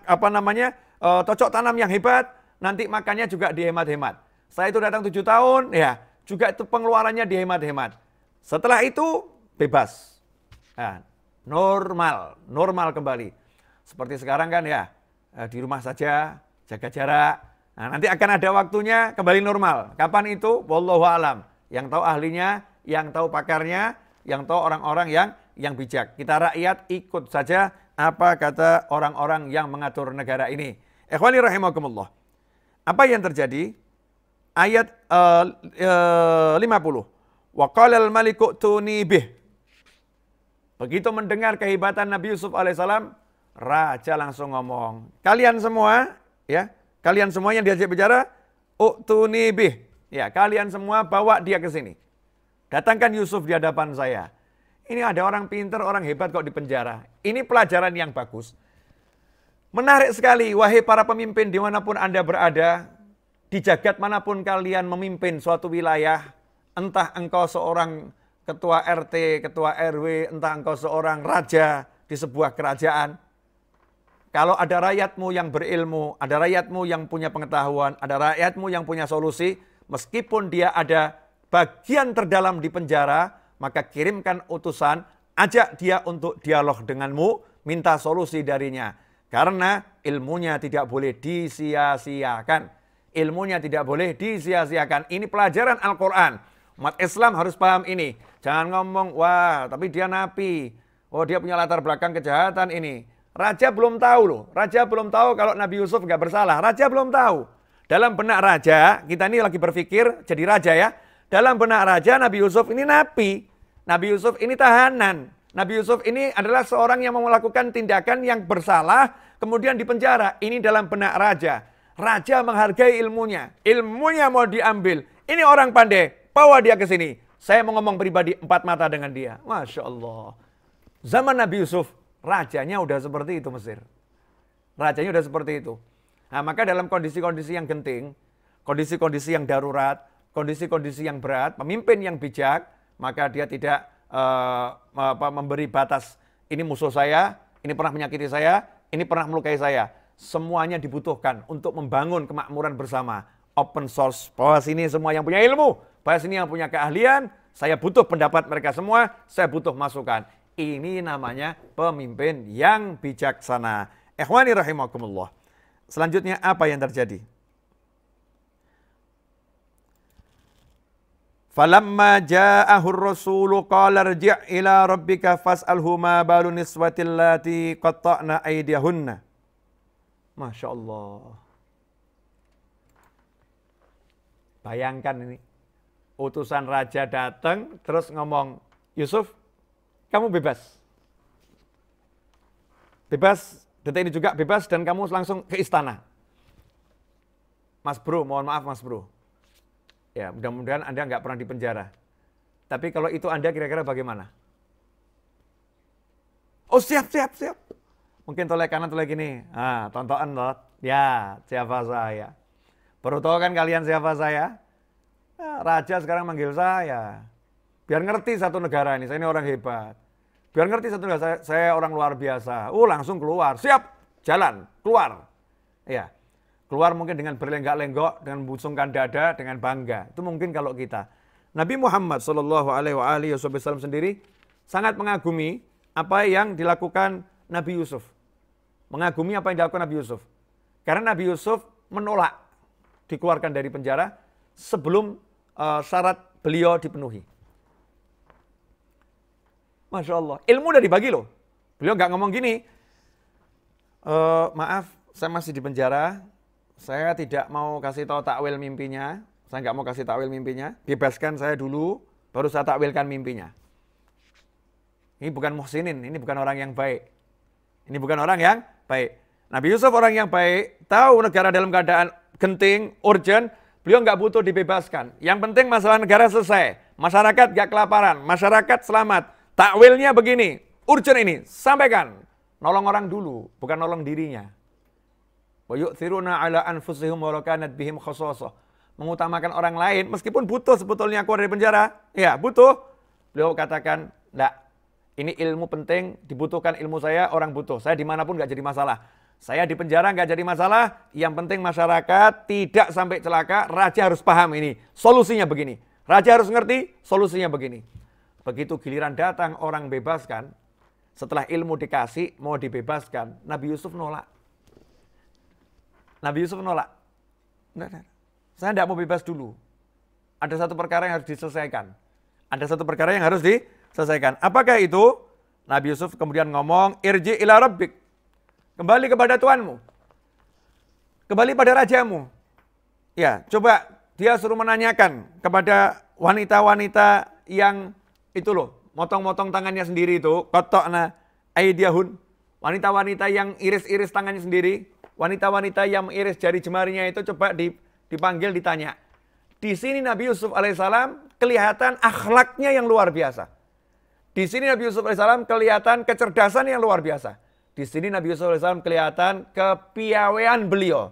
apa namanya? Eh, cocok tanam yang hebat, nanti makannya juga dihemat-hemat. setelah itu datang 7 tahun, ya, juga itu pengeluarannya dihemat-hemat. Setelah itu bebas. Nah, normal, normal kembali. Seperti sekarang kan ya, eh, di rumah saja jaga jarak. Nah, nanti akan ada waktunya kembali normal. Kapan itu? Wallahu alam. Yang tahu ahlinya, yang tahu pakarnya, yang tahu orang-orang yang yang bijak. Kita rakyat ikut saja apa kata orang-orang yang mengatur negara ini. Ikhwani rahimakumullah. Apa yang terjadi? Ayat uh, uh, 50. Wa qala al-maliku bih. Begitu mendengar kehebatan Nabi Yusuf alaihissalam, raja langsung ngomong, "Kalian semua ya. Kalian yang diajak bicara, "Uktuni bih." Ya, kalian semua bawa dia ke sini. Datangkan Yusuf di hadapan saya. Ini ada orang pinter, orang hebat kok di penjara. Ini pelajaran yang bagus. Menarik sekali, wahai para pemimpin dimanapun Anda berada, di jagat manapun kalian memimpin suatu wilayah, entah engkau seorang ketua RT, ketua RW, entah engkau seorang raja di sebuah kerajaan, kalau ada rakyatmu yang berilmu, ada rakyatmu yang punya pengetahuan, ada rakyatmu yang punya solusi, meskipun dia ada bagian terdalam di penjara, maka kirimkan utusan, ajak dia untuk dialog denganmu, minta solusi darinya. Karena ilmunya tidak boleh disia-siakan. Ilmunya tidak boleh disia-siakan. Ini pelajaran Al-Quran. Umat Islam harus paham ini. Jangan ngomong, wah tapi dia napi. Oh dia punya latar belakang kejahatan ini Raja belum tahu loh. Raja belum tahu kalau Nabi Yusuf nggak bersalah. Raja belum tahu. Dalam benak raja, kita ini lagi berpikir jadi raja ya. Dalam benak raja Nabi Yusuf ini napi. Nabi Yusuf ini tahanan. Nabi Yusuf ini adalah seorang yang melakukan tindakan yang bersalah kemudian dipenjara. Ini dalam benak raja. Raja menghargai ilmunya. Ilmunya mau diambil. Ini orang pandai. Bawa dia ke sini. Saya mau ngomong pribadi empat mata dengan dia. Masya Allah. Zaman Nabi Yusuf Rajanya udah seperti itu Mesir. Rajanya udah seperti itu. Nah, maka dalam kondisi-kondisi yang genting, kondisi-kondisi yang darurat, kondisi-kondisi yang berat, pemimpin yang bijak, maka dia tidak uh, apa, memberi batas. Ini musuh saya, ini pernah menyakiti saya, ini pernah melukai saya. Semuanya dibutuhkan untuk membangun kemakmuran bersama. Open source, bahwa sini semua yang punya ilmu, bahwa sini yang punya keahlian, saya butuh pendapat mereka semua, saya butuh masukan. Ini namanya pemimpin yang bijaksana. Ikhwani rahimakumullah. Selanjutnya apa yang terjadi? Falamma ja'ahu ar-rasulu qala irji' ila rabbika fas'alhu ma balu niswatil lati qatta'na aydihunna. Masya Allah. Bayangkan ini. Utusan raja datang terus ngomong, Yusuf, kamu bebas. Bebas, detik ini juga bebas dan kamu langsung ke istana. Mas Bro, mohon maaf Mas Bro. Ya, mudah-mudahan Anda nggak pernah dipenjara. Tapi kalau itu Anda kira-kira bagaimana? Oh siap, siap, siap. Mungkin toleh kanan, toleh gini. Ah, tontonan loh. Ya, siapa saya? Baru tahu kan kalian siapa saya? Ah, raja sekarang manggil saya. Biar ngerti satu negara ini, saya ini orang hebat biar ngerti satu saya, saya orang luar biasa. Oh langsung keluar, siap, jalan, keluar. Iya keluar mungkin dengan berlenggak-lenggok, dengan busungkan dada, dengan bangga. Itu mungkin kalau kita. Nabi Muhammad Shallallahu Alaihi Wasallam sendiri sangat mengagumi apa yang dilakukan Nabi Yusuf. Mengagumi apa yang dilakukan Nabi Yusuf. Karena Nabi Yusuf menolak dikeluarkan dari penjara sebelum uh, syarat beliau dipenuhi. Masya Allah. Ilmu udah dibagi loh. Beliau nggak ngomong gini. E, maaf, saya masih di penjara. Saya tidak mau kasih tahu takwil mimpinya. Saya nggak mau kasih takwil mimpinya. Bebaskan saya dulu, baru saya takwilkan mimpinya. Ini bukan muhsinin, ini bukan orang yang baik. Ini bukan orang yang baik. Nabi Yusuf orang yang baik, tahu negara dalam keadaan genting, urgent, beliau nggak butuh dibebaskan. Yang penting masalah negara selesai, masyarakat nggak kelaparan, masyarakat selamat, Takwilnya begini, urgent ini, sampaikan. Nolong orang dulu, bukan nolong dirinya. Wa ala anfusihim walau bihim Mengutamakan orang lain, meskipun butuh sebetulnya keluar dari penjara. Ya, butuh. Beliau katakan, enggak, ini ilmu penting, dibutuhkan ilmu saya, orang butuh. Saya dimanapun nggak jadi masalah. Saya di penjara nggak jadi masalah, yang penting masyarakat tidak sampai celaka, raja harus paham ini. Solusinya begini. Raja harus ngerti, solusinya begini. Begitu giliran datang orang bebaskan, setelah ilmu dikasih mau dibebaskan, Nabi Yusuf nolak. Nabi Yusuf nolak. Saya tidak mau bebas dulu. Ada satu perkara yang harus diselesaikan. Ada satu perkara yang harus diselesaikan. Apakah itu? Nabi Yusuf kemudian ngomong, Irji ila rabbik. Kembali kepada Tuhanmu. Kembali pada rajamu. Ya, coba dia suruh menanyakan kepada wanita-wanita yang itu loh, motong-motong tangannya sendiri itu, kotok na aidiyahun. Wanita-wanita yang iris-iris tangannya sendiri, wanita-wanita yang iris jari jemarinya itu coba dipanggil ditanya. Di sini Nabi Yusuf alaihissalam kelihatan akhlaknya yang luar biasa. Di sini Nabi Yusuf alaihissalam kelihatan kecerdasan yang luar biasa. Di sini Nabi Yusuf alaihissalam kelihatan kepiawaian beliau.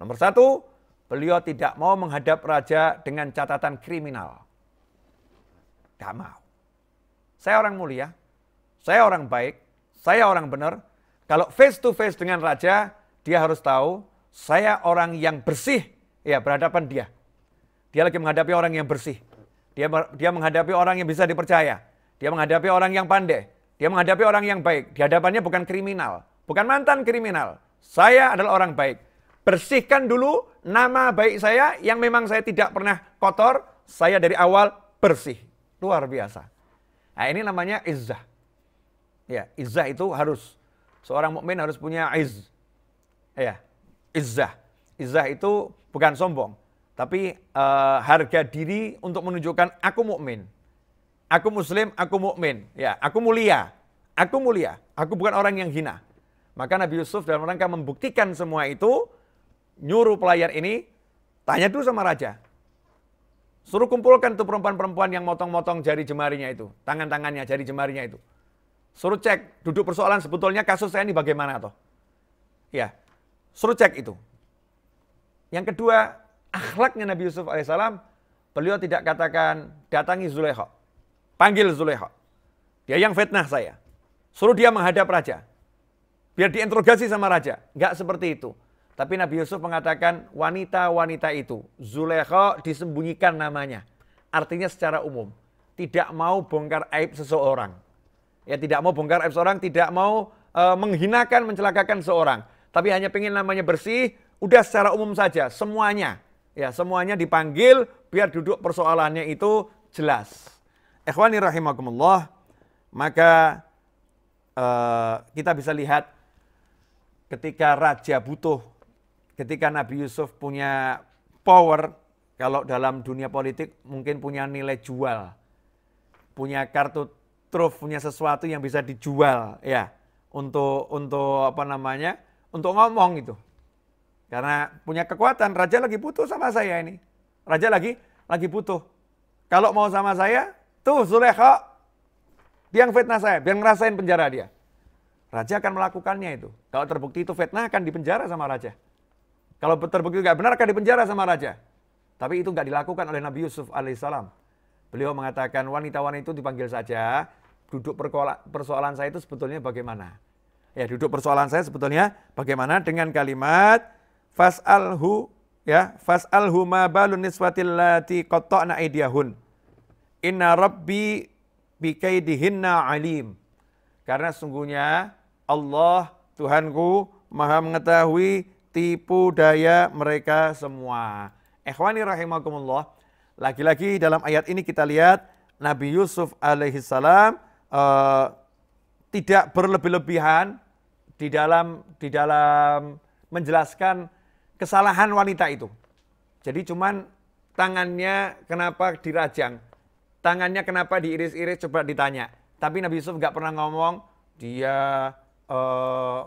Nomor satu, beliau tidak mau menghadap raja dengan catatan kriminal. Tidak mau. Saya orang mulia, saya orang baik, saya orang benar. Kalau face to face dengan raja, dia harus tahu saya orang yang bersih, ya berhadapan dia. Dia lagi menghadapi orang yang bersih. Dia dia menghadapi orang yang bisa dipercaya. Dia menghadapi orang yang pandai. Dia menghadapi orang yang baik. Di hadapannya bukan kriminal, bukan mantan kriminal. Saya adalah orang baik. Bersihkan dulu nama baik saya yang memang saya tidak pernah kotor. Saya dari awal bersih. Luar biasa. Nah, ini namanya izzah. Ya, izzah itu harus seorang mukmin harus punya iz Ya, izzah. Izzah itu bukan sombong, tapi uh, harga diri untuk menunjukkan aku mukmin. Aku muslim, aku mukmin. Ya, aku mulia. Aku mulia. Aku bukan orang yang hina. Maka Nabi Yusuf dalam rangka membuktikan semua itu nyuruh pelayar ini tanya dulu sama raja. Suruh kumpulkan tuh perempuan-perempuan yang motong-motong jari jemarinya itu. Tangan-tangannya, jari jemarinya itu. Suruh cek duduk persoalan sebetulnya kasus saya ini bagaimana toh. Ya, suruh cek itu. Yang kedua, akhlaknya Nabi Yusuf alaihissalam, beliau tidak katakan datangi Zulekho. Panggil Zulekho. Dia yang fitnah saya. Suruh dia menghadap raja. Biar diinterogasi sama raja. Enggak seperti itu. Tapi Nabi Yusuf mengatakan wanita-wanita itu, Zulekho disembunyikan namanya. Artinya secara umum, tidak mau bongkar aib seseorang. Ya tidak mau bongkar aib seseorang, tidak mau e, menghinakan, mencelakakan seseorang, Tapi hanya pengen namanya bersih, udah secara umum saja, semuanya. Ya semuanya dipanggil biar duduk persoalannya itu jelas. Ikhwani rahimakumullah, maka e, kita bisa lihat ketika raja butuh ketika Nabi Yusuf punya power, kalau dalam dunia politik mungkin punya nilai jual, punya kartu truf, punya sesuatu yang bisa dijual ya untuk untuk apa namanya untuk ngomong gitu. Karena punya kekuatan, raja lagi butuh sama saya ini. Raja lagi lagi butuh. Kalau mau sama saya, tuh Zulekha, dia yang fitnah saya, biar ngerasain penjara dia. Raja akan melakukannya itu. Kalau terbukti itu fitnah akan dipenjara sama raja. Kalau terbukti nggak benar akan dipenjara sama raja. Tapi itu nggak dilakukan oleh Nabi Yusuf alaihissalam. Beliau mengatakan wanita-wanita itu dipanggil saja. Duduk persoalan saya itu sebetulnya bagaimana? Ya duduk persoalan saya sebetulnya bagaimana dengan kalimat fasalhu ya fasalhu ma balun niswatil lati qatta'na aydiyahun. Inna rabbi bikaidihinna alim. Karena sungguhnya Allah Tuhanku maha mengetahui tipu daya mereka semua. Ikhwani rahimakumullah. Lagi-lagi dalam ayat ini kita lihat Nabi Yusuf alaihissalam uh, eh, tidak berlebih-lebihan di dalam di dalam menjelaskan kesalahan wanita itu. Jadi cuman tangannya kenapa dirajang, tangannya kenapa diiris-iris coba ditanya. Tapi Nabi Yusuf nggak pernah ngomong dia uh,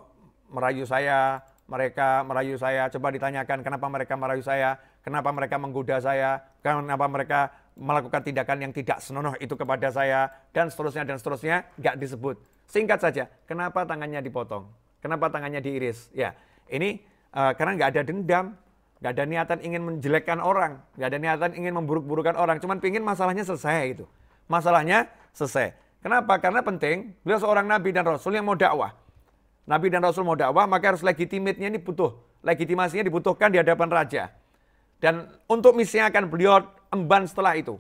merayu saya, mereka merayu saya, coba ditanyakan kenapa mereka merayu saya, kenapa mereka menggoda saya, kenapa mereka melakukan tindakan yang tidak senonoh itu kepada saya, dan seterusnya, dan seterusnya, nggak disebut. Singkat saja, kenapa tangannya dipotong? Kenapa tangannya diiris? Ya, ini uh, karena nggak ada dendam, nggak ada niatan ingin menjelekkan orang, nggak ada niatan ingin memburuk-burukan orang, cuman pingin masalahnya selesai itu. Masalahnya selesai. Kenapa? Karena penting, beliau seorang nabi dan rasul yang mau dakwah. Nabi dan Rasul mau dakwah, maka harus legitimitnya ini butuh. Legitimasinya dibutuhkan di hadapan raja. Dan untuk misi yang akan beliau emban setelah itu.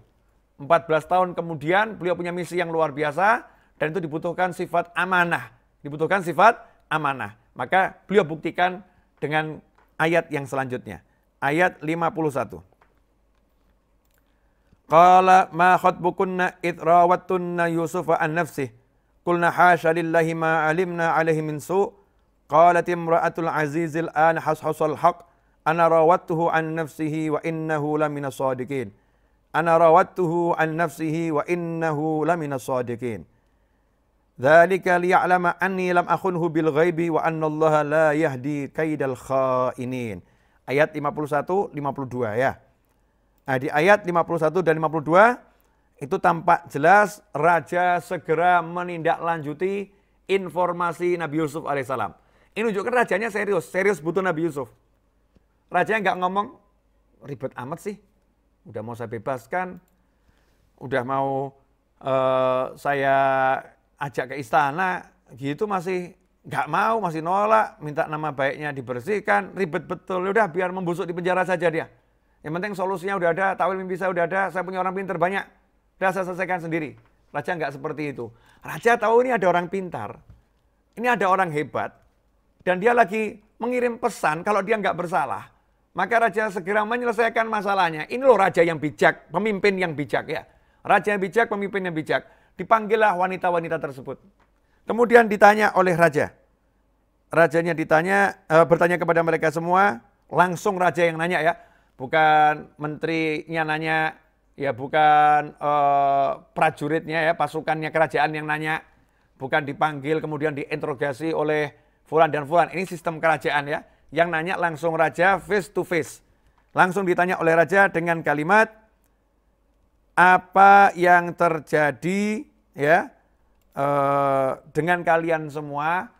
14 tahun kemudian beliau punya misi yang luar biasa dan itu dibutuhkan sifat amanah. Dibutuhkan sifat amanah. Maka beliau buktikan dengan ayat yang selanjutnya. Ayat 51. Qala ma khutbukunna idrawatunna Yusufa an nafsih Qulna hasha lillahi ma alimna alaihi min su' Qalat imra'atul azizil an hashasal haq Ana rawattuhu an nafsihi wa innahu lamina sadiqin Ana rawattuhu an nafsihi wa innahu lamina sadiqin Dhalika liya'lama anni lam akhunhu bil ghaibi wa anna allaha la yahdi kaidal khainin Ayat 51, 52 ya Nah di ayat 51 dan 52 itu tampak jelas raja segera menindaklanjuti informasi Nabi Yusuf alaihissalam. Ini menunjukkan rajanya serius, serius butuh Nabi Yusuf. Rajanya nggak ngomong, ribet amat sih. Udah mau saya bebaskan, udah mau uh, saya ajak ke istana, gitu masih nggak mau, masih nolak, minta nama baiknya dibersihkan, ribet betul. Ya udah biar membusuk di penjara saja dia. Yang penting solusinya udah ada, tawil mimpi saya udah ada, saya punya orang pintar banyak Udah saya selesaikan sendiri. Raja nggak seperti itu. Raja tahu ini ada orang pintar. Ini ada orang hebat. Dan dia lagi mengirim pesan kalau dia nggak bersalah. Maka raja segera menyelesaikan masalahnya. Ini loh raja yang bijak, pemimpin yang bijak ya. Raja yang bijak, pemimpin yang bijak. Dipanggillah wanita-wanita tersebut. Kemudian ditanya oleh raja. Rajanya ditanya, e, bertanya kepada mereka semua. Langsung raja yang nanya ya. Bukan menterinya nanya, ya bukan uh, prajuritnya ya pasukannya kerajaan yang nanya, bukan dipanggil kemudian diinterogasi oleh fulan dan fulan. Ini sistem kerajaan ya, yang nanya langsung raja face to face. Langsung ditanya oleh raja dengan kalimat apa yang terjadi ya uh, dengan kalian semua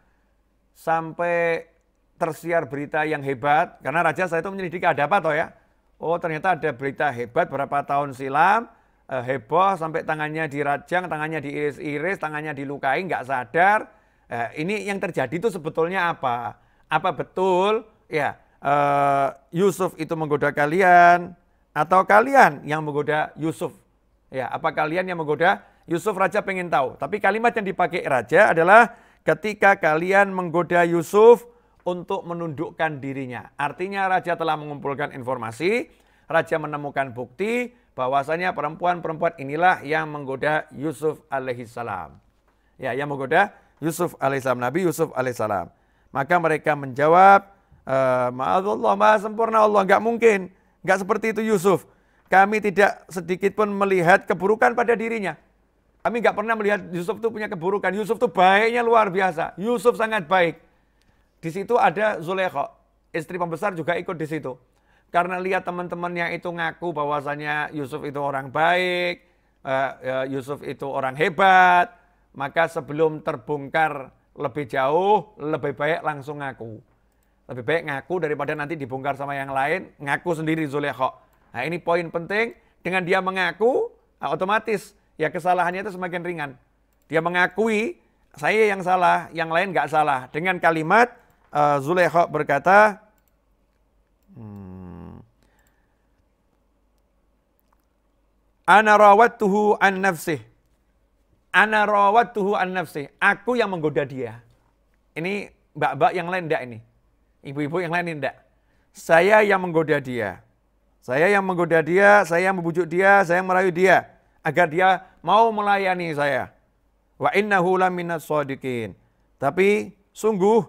sampai tersiar berita yang hebat karena raja saya itu menyelidiki ada apa toh ya oh ternyata ada berita hebat berapa tahun silam, eh, heboh sampai tangannya dirajang, tangannya diiris-iris, tangannya dilukai, nggak sadar. Eh, ini yang terjadi itu sebetulnya apa? Apa betul ya eh, Yusuf itu menggoda kalian atau kalian yang menggoda Yusuf? Ya, apa kalian yang menggoda Yusuf raja pengen tahu. Tapi kalimat yang dipakai raja adalah ketika kalian menggoda Yusuf, untuk menundukkan dirinya. Artinya raja telah mengumpulkan informasi, raja menemukan bukti bahwasanya perempuan-perempuan inilah yang menggoda Yusuf alaihissalam. Ya, yang menggoda Yusuf alaihissalam, Nabi Yusuf alaihissalam. Maka mereka menjawab, e, eh, maaf Allah, maaf sempurna Allah, nggak mungkin. Nggak seperti itu Yusuf. Kami tidak sedikit pun melihat keburukan pada dirinya. Kami nggak pernah melihat Yusuf itu punya keburukan. Yusuf itu baiknya luar biasa. Yusuf sangat baik. Di situ ada Zulekho, istri pembesar juga ikut di situ. Karena lihat teman-temannya itu ngaku bahwasanya Yusuf itu orang baik, eh, eh, Yusuf itu orang hebat, maka sebelum terbongkar lebih jauh, lebih baik langsung ngaku. Lebih baik ngaku daripada nanti dibongkar sama yang lain, ngaku sendiri Zulekho. Nah ini poin penting, dengan dia mengaku, nah, otomatis ya kesalahannya itu semakin ringan. Dia mengakui, saya yang salah, yang lain nggak salah. Dengan kalimat, uh, eh, Zulekho berkata, hmm. Ana rawatuhu an nafsih. Ana rawatuhu an nafsih. Aku yang menggoda dia. Ini mbak-mbak yang lain enggak ini? Ibu-ibu yang lain enggak? Saya yang menggoda dia. Saya yang menggoda dia, saya yang membujuk dia, saya yang merayu dia. Agar dia mau melayani saya. Wa innahu laminas sadiqin. Tapi sungguh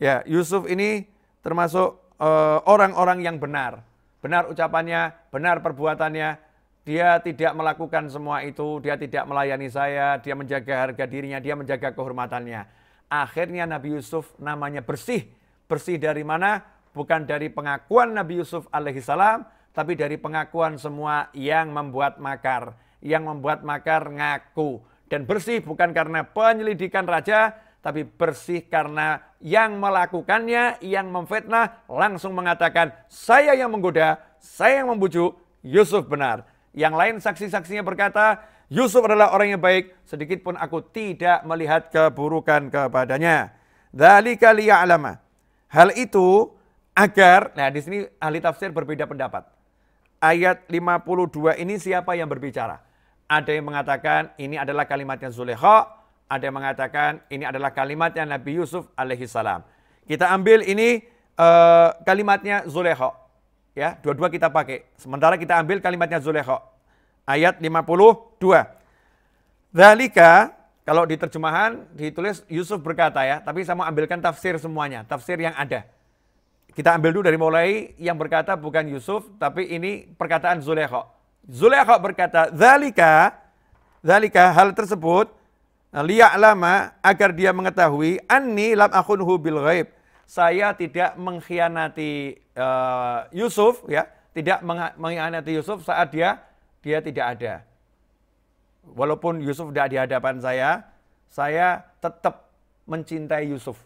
Ya, Yusuf ini termasuk eh, orang-orang uh, yang benar. Benar ucapannya, benar perbuatannya. Dia tidak melakukan semua itu, dia tidak melayani saya, dia menjaga harga dirinya, dia menjaga kehormatannya. Akhirnya Nabi Yusuf namanya bersih. Bersih dari mana? Bukan dari pengakuan Nabi Yusuf alaihissalam, tapi dari pengakuan semua yang membuat makar. Yang membuat makar ngaku. Dan bersih bukan karena penyelidikan raja, tapi bersih karena yang melakukannya, yang memfitnah, langsung mengatakan, saya yang menggoda, saya yang membujuk, Yusuf benar. Yang lain saksi-saksinya berkata, Yusuf adalah orang yang baik, sedikit pun aku tidak melihat keburukan kepadanya. Dzalika liya'lama. Hal itu agar, nah di sini ahli tafsir berbeda pendapat. Ayat 52 ini siapa yang berbicara? Ada yang mengatakan ini adalah kalimatnya Zulekha, ada yang mengatakan ini adalah kalimatnya Nabi Yusuf alaihi salam. Kita ambil ini uh, kalimatnya Zulekho. Ya, dua-dua kita pakai. Sementara kita ambil kalimatnya Zulekho. Ayat 52. Zalika, kalau di terjemahan ditulis Yusuf berkata ya, tapi saya mau ambilkan tafsir semuanya, tafsir yang ada. Kita ambil dulu dari mulai yang berkata bukan Yusuf, tapi ini perkataan Zulekho. Zulekho berkata, Zalika, Zalika hal tersebut, Nah, liya'lama agar dia mengetahui anni lam akun bil ghaib. Saya tidak mengkhianati uh, Yusuf ya, tidak mengkhianati Yusuf saat dia dia tidak ada. Walaupun Yusuf tidak di hadapan saya, saya tetap mencintai Yusuf.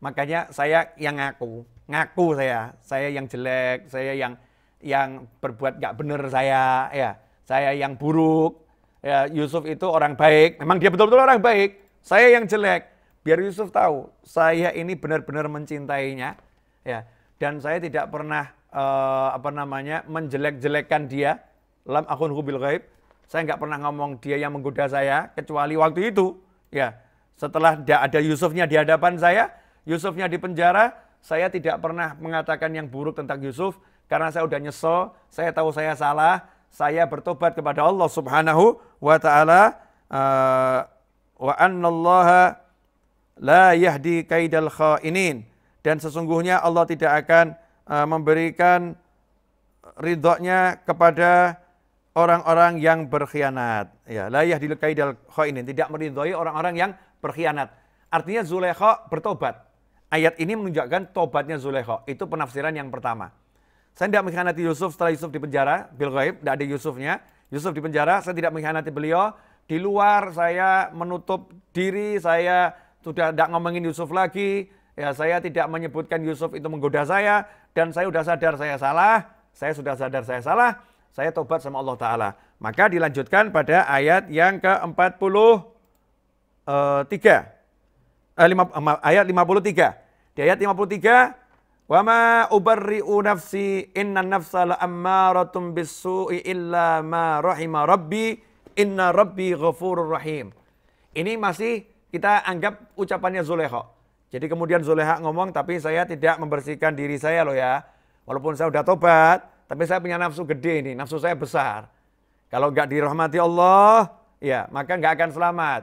Makanya saya yang ngaku, ngaku saya, saya yang jelek, saya yang yang berbuat gak benar saya, ya, saya yang buruk, ya, Yusuf itu orang baik. Memang dia betul-betul orang baik. Saya yang jelek. Biar Yusuf tahu, saya ini benar-benar mencintainya. Ya, dan saya tidak pernah uh, apa namanya menjelek-jelekan dia. Lam akun hubil gaib. Saya nggak pernah ngomong dia yang menggoda saya kecuali waktu itu. Ya, setelah tidak ada Yusufnya di hadapan saya, Yusufnya di penjara, saya tidak pernah mengatakan yang buruk tentang Yusuf karena saya udah nyesel, saya tahu saya salah, saya bertobat kepada Allah Subhanahu wa taala uh, wa annallaha la yahdi kaidal khainin dan sesungguhnya Allah tidak akan uh, memberikan ridhonya kepada orang-orang yang berkhianat. Ya, la yahdi kaidal khainin tidak meridhoi orang-orang yang berkhianat. Artinya Zulaikha bertobat. Ayat ini menunjukkan tobatnya Zulaikha. Itu penafsiran yang pertama. Saya tidak mengkhianati Yusuf setelah Yusuf dipenjara, bil ghaib, tidak ada Yusufnya. Yusuf dipenjara, saya tidak mengkhianati beliau. Di luar saya menutup diri, saya sudah tidak ngomongin Yusuf lagi. Ya, saya tidak menyebutkan Yusuf itu menggoda saya dan saya sudah sadar saya salah. Saya sudah sadar saya salah. Saya tobat sama Allah Ta'ala. Maka dilanjutkan pada ayat yang ke-43. Eh, eh, eh ayat 53. Di ayat 53 Wa ma ubarri'u nafsi inna nafsa la'ammaratun bisu'i illa ma rahima rabbi inna rabbi ghafurur rahim. Ini masih kita anggap ucapannya Zuleha. Jadi kemudian Zuleha ngomong tapi saya tidak membersihkan diri saya loh ya. Walaupun saya udah tobat, tapi saya punya nafsu gede ini, nafsu saya besar. Kalau nggak dirahmati Allah, ya maka nggak akan selamat.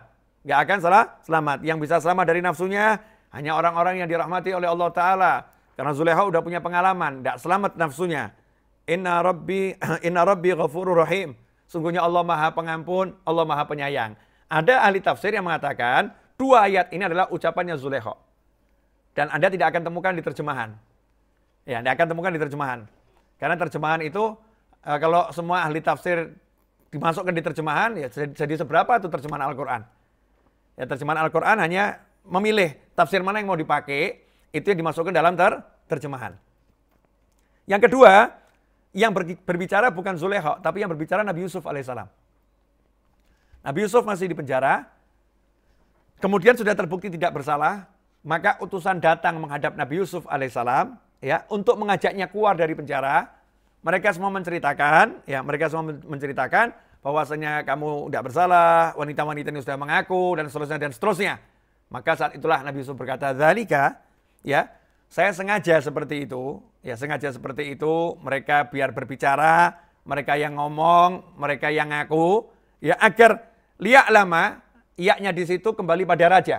Nggak akan salah selamat. Yang bisa selamat dari nafsunya hanya orang-orang yang dirahmati oleh Allah Ta'ala karena zuleha udah punya pengalaman, tidak selamat nafsunya. Inna Rabbi, Inna Rabbi ghafurur rahim. Sungguhnya Allah maha pengampun, Allah maha penyayang. Ada ahli tafsir yang mengatakan, dua ayat ini adalah ucapannya zuleha. Dan Anda tidak akan temukan di terjemahan. Ya, Anda akan temukan di terjemahan. Karena terjemahan itu, eh, kalau semua ahli tafsir dimasukkan di terjemahan, ya jadi seberapa itu terjemahan Al-Quran. Ya, terjemahan Al-Quran hanya memilih tafsir mana yang mau dipakai, itu yang dimasukkan dalam ter terjemahan. Yang kedua, yang ber, berbicara bukan Zuleha, tapi yang berbicara Nabi Yusuf alaihissalam. Nabi Yusuf masih di penjara, kemudian sudah terbukti tidak bersalah, maka utusan datang menghadap Nabi Yusuf alaihissalam, ya, untuk mengajaknya keluar dari penjara. Mereka semua menceritakan, ya, mereka semua menceritakan bahwasanya kamu tidak bersalah, wanita-wanita ini sudah mengaku dan seterusnya dan seterusnya. Maka saat itulah Nabi Yusuf berkata, "Zalika ya saya sengaja seperti itu ya sengaja seperti itu mereka biar berbicara mereka yang ngomong mereka yang ngaku ya agar liak lama iaknya di situ kembali pada raja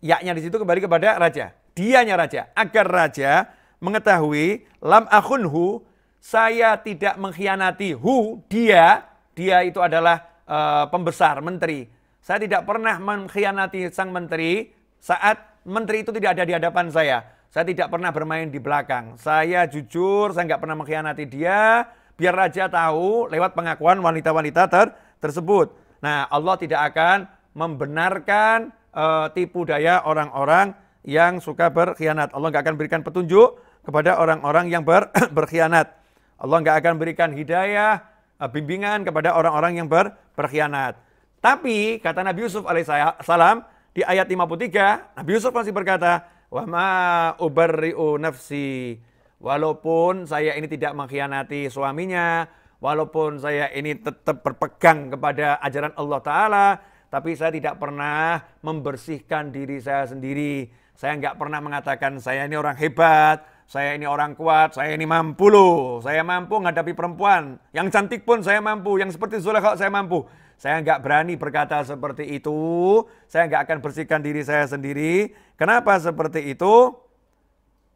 iaknya di situ kembali kepada raja dianya raja agar raja mengetahui lam akhunhu saya tidak mengkhianati hu dia dia itu adalah uh, pembesar menteri saya tidak pernah mengkhianati sang menteri saat menteri itu tidak ada di hadapan saya. Saya tidak pernah bermain di belakang. Saya jujur, saya nggak pernah mengkhianati dia. Biar raja tahu lewat pengakuan wanita-wanita ter tersebut. Nah, Allah tidak akan membenarkan uh, tipu daya orang-orang yang suka berkhianat. Allah nggak akan berikan petunjuk kepada orang-orang yang ber berkhianat. Allah nggak akan berikan hidayah, uh, bimbingan kepada orang-orang yang ber berkhianat. Tapi kata Nabi Yusuf alaihissalam, di ayat 53, Nabi Yusuf masih berkata, "Wa ma ubarri'u nafsi." Walaupun saya ini tidak mengkhianati suaminya, walaupun saya ini tetap berpegang kepada ajaran Allah taala, tapi saya tidak pernah membersihkan diri saya sendiri. Saya nggak pernah mengatakan saya ini orang hebat, saya ini orang kuat, saya ini mampu loh, saya mampu menghadapi perempuan. Yang cantik pun saya mampu, yang seperti Zulaikha saya mampu. Saya nggak berani berkata seperti itu. Saya nggak akan bersihkan diri saya sendiri. Kenapa seperti itu?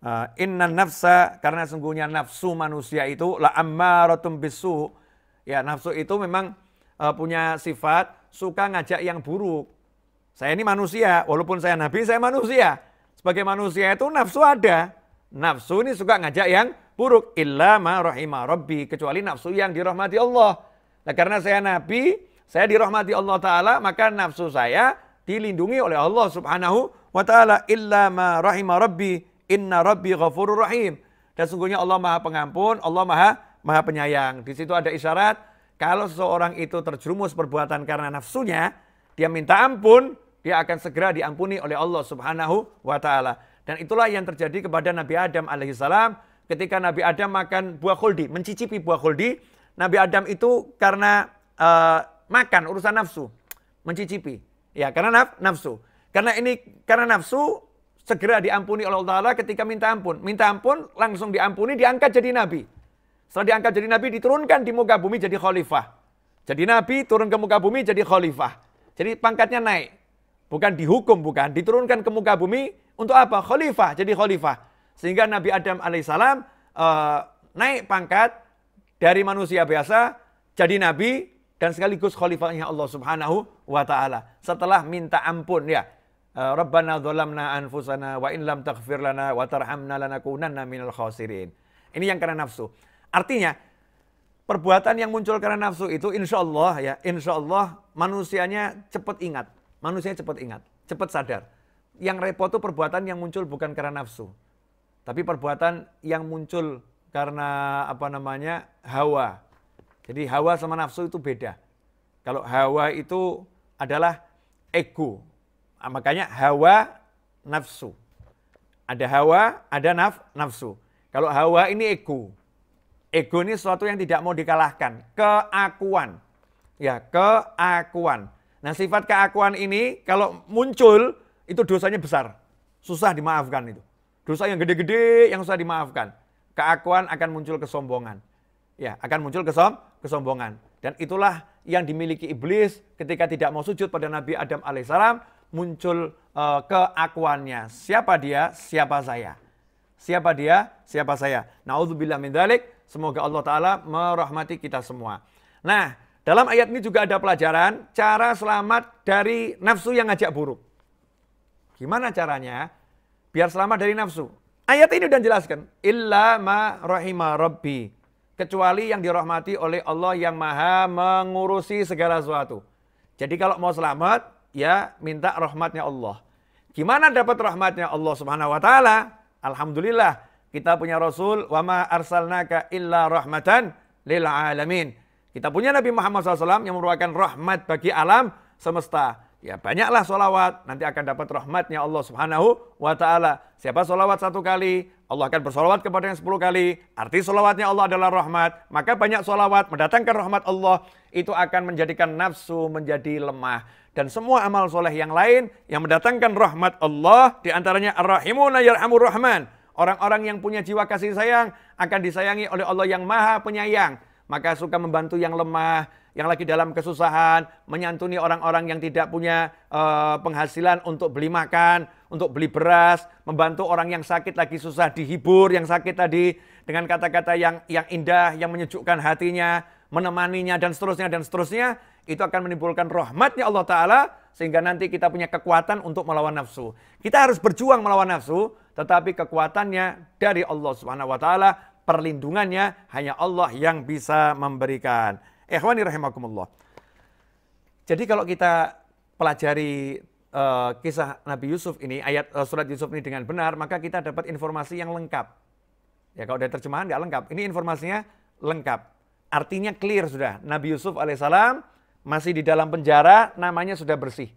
Eh, inna nafsa, karena sungguhnya nafsu manusia itu la ammaratum bisu. Ya nafsu itu memang eh, punya sifat suka ngajak yang buruk. Saya ini manusia, walaupun saya nabi, saya manusia. Sebagai manusia itu nafsu ada. Nafsu ini suka ngajak yang buruk illa ma rahimah rabbi kecuali nafsu yang dirahmati Allah. Nah, karena saya nabi, saya dirahmati Allah Ta'ala, maka nafsu saya dilindungi oleh Allah Subhanahu wa Ta'ala. Illa ma rahimah rabbi, inna rabbi ghafurur rahim. Dan sungguhnya Allah maha pengampun, Allah maha maha penyayang. Di situ ada isyarat, kalau seseorang itu terjerumus perbuatan karena nafsunya, dia minta ampun, dia akan segera diampuni oleh Allah Subhanahu wa Ta'ala. Dan itulah yang terjadi kepada Nabi Adam alaihissalam ketika Nabi Adam makan buah khuldi, mencicipi buah khuldi. Nabi Adam itu karena uh, makan urusan nafsu, mencicipi. Ya, karena naf, nafsu. Karena ini karena nafsu segera diampuni oleh Allah Taala ketika minta ampun. Minta ampun langsung diampuni, diangkat jadi nabi. Setelah diangkat jadi nabi diturunkan di muka bumi jadi khalifah. Jadi nabi turun ke muka bumi jadi khalifah. Jadi pangkatnya naik. Bukan dihukum, bukan. Diturunkan ke muka bumi untuk apa? Khalifah, jadi khalifah. Sehingga Nabi Adam alaihissalam uh, eh, naik pangkat dari manusia biasa jadi nabi dan sekaligus khalifahnya Allah Subhanahu wa taala setelah minta ampun ya eh, Rabbana dzalamna anfusana wa in lam taghfir lana wa tarhamna lanakunanna minal khasirin. Ini yang karena nafsu. Artinya perbuatan yang muncul karena nafsu itu insya Allah ya insya Allah manusianya cepat ingat. Manusianya cepat ingat, cepat sadar. Yang repot itu perbuatan yang muncul bukan karena nafsu. Tapi perbuatan yang muncul karena apa namanya hawa, jadi hawa sama nafsu itu beda. Kalau hawa itu adalah ego. Ah, makanya hawa nafsu. Ada hawa, ada naf, nafsu. Kalau hawa ini ego. Ego ini sesuatu yang tidak mau dikalahkan, keakuan. Ya, keakuan. Nah, sifat keakuan ini kalau muncul itu dosanya besar. Susah dimaafkan itu. Dosa yang gede-gede yang susah dimaafkan. Keakuan akan muncul kesombongan ya akan muncul kesom kesombongan. Dan itulah yang dimiliki iblis ketika tidak mau sujud pada Nabi Adam alaihissalam muncul uh, keakuannya. Siapa dia? Siapa saya? Siapa dia? Siapa saya? Nauzubillah min dalik. Semoga Allah taala merahmati kita semua. Nah, dalam ayat ini juga ada pelajaran cara selamat dari nafsu yang ngajak buruk. Gimana caranya? Biar selamat dari nafsu. Ayat ini udah jelaskan. Illa ma rahima rabbi kecuali yang dirahmati oleh Allah yang maha mengurusi segala sesuatu. Jadi kalau mau selamat, ya minta rahmatnya Allah. Gimana dapat rahmatnya Allah Subhanahu wa taala? Alhamdulillah, kita punya Rasul wa ma arsalnaka illa rahmatan lil alamin. Kita punya Nabi Muhammad SAW yang merupakan rahmat bagi alam semesta. Ya banyaklah solawat, nanti akan dapat rahmatnya Allah subhanahu wa ta'ala. Siapa solawat satu kali, Allah akan bersolawat kepada yang sepuluh kali. Arti solawatnya Allah adalah rahmat. Maka banyak solawat mendatangkan rahmat Allah. Itu akan menjadikan nafsu menjadi lemah. Dan semua amal soleh yang lain yang mendatangkan rahmat Allah. Di antaranya ar-rahimuna yarhamur rahman. Orang-orang yang punya jiwa kasih sayang akan disayangi oleh Allah yang maha penyayang maka suka membantu yang lemah, yang lagi dalam kesusahan, menyantuni orang-orang yang tidak punya e, penghasilan untuk beli makan, untuk beli beras, membantu orang yang sakit lagi susah dihibur, yang sakit tadi dengan kata-kata yang yang indah, yang menyejukkan hatinya, menemaninya dan seterusnya dan seterusnya, itu akan menimbulkan rahmatnya Allah taala sehingga nanti kita punya kekuatan untuk melawan nafsu. Kita harus berjuang melawan nafsu, tetapi kekuatannya dari Allah Subhanahu wa taala perlindungannya hanya Allah yang bisa memberikan. Ikhwani rahimakumullah. Jadi kalau kita pelajari uh, kisah Nabi Yusuf ini, ayat uh, surat Yusuf ini dengan benar, maka kita dapat informasi yang lengkap. Ya kalau dari terjemahan tidak lengkap. Ini informasinya lengkap. Artinya clear sudah. Nabi Yusuf alaihissalam masih di dalam penjara, namanya sudah bersih.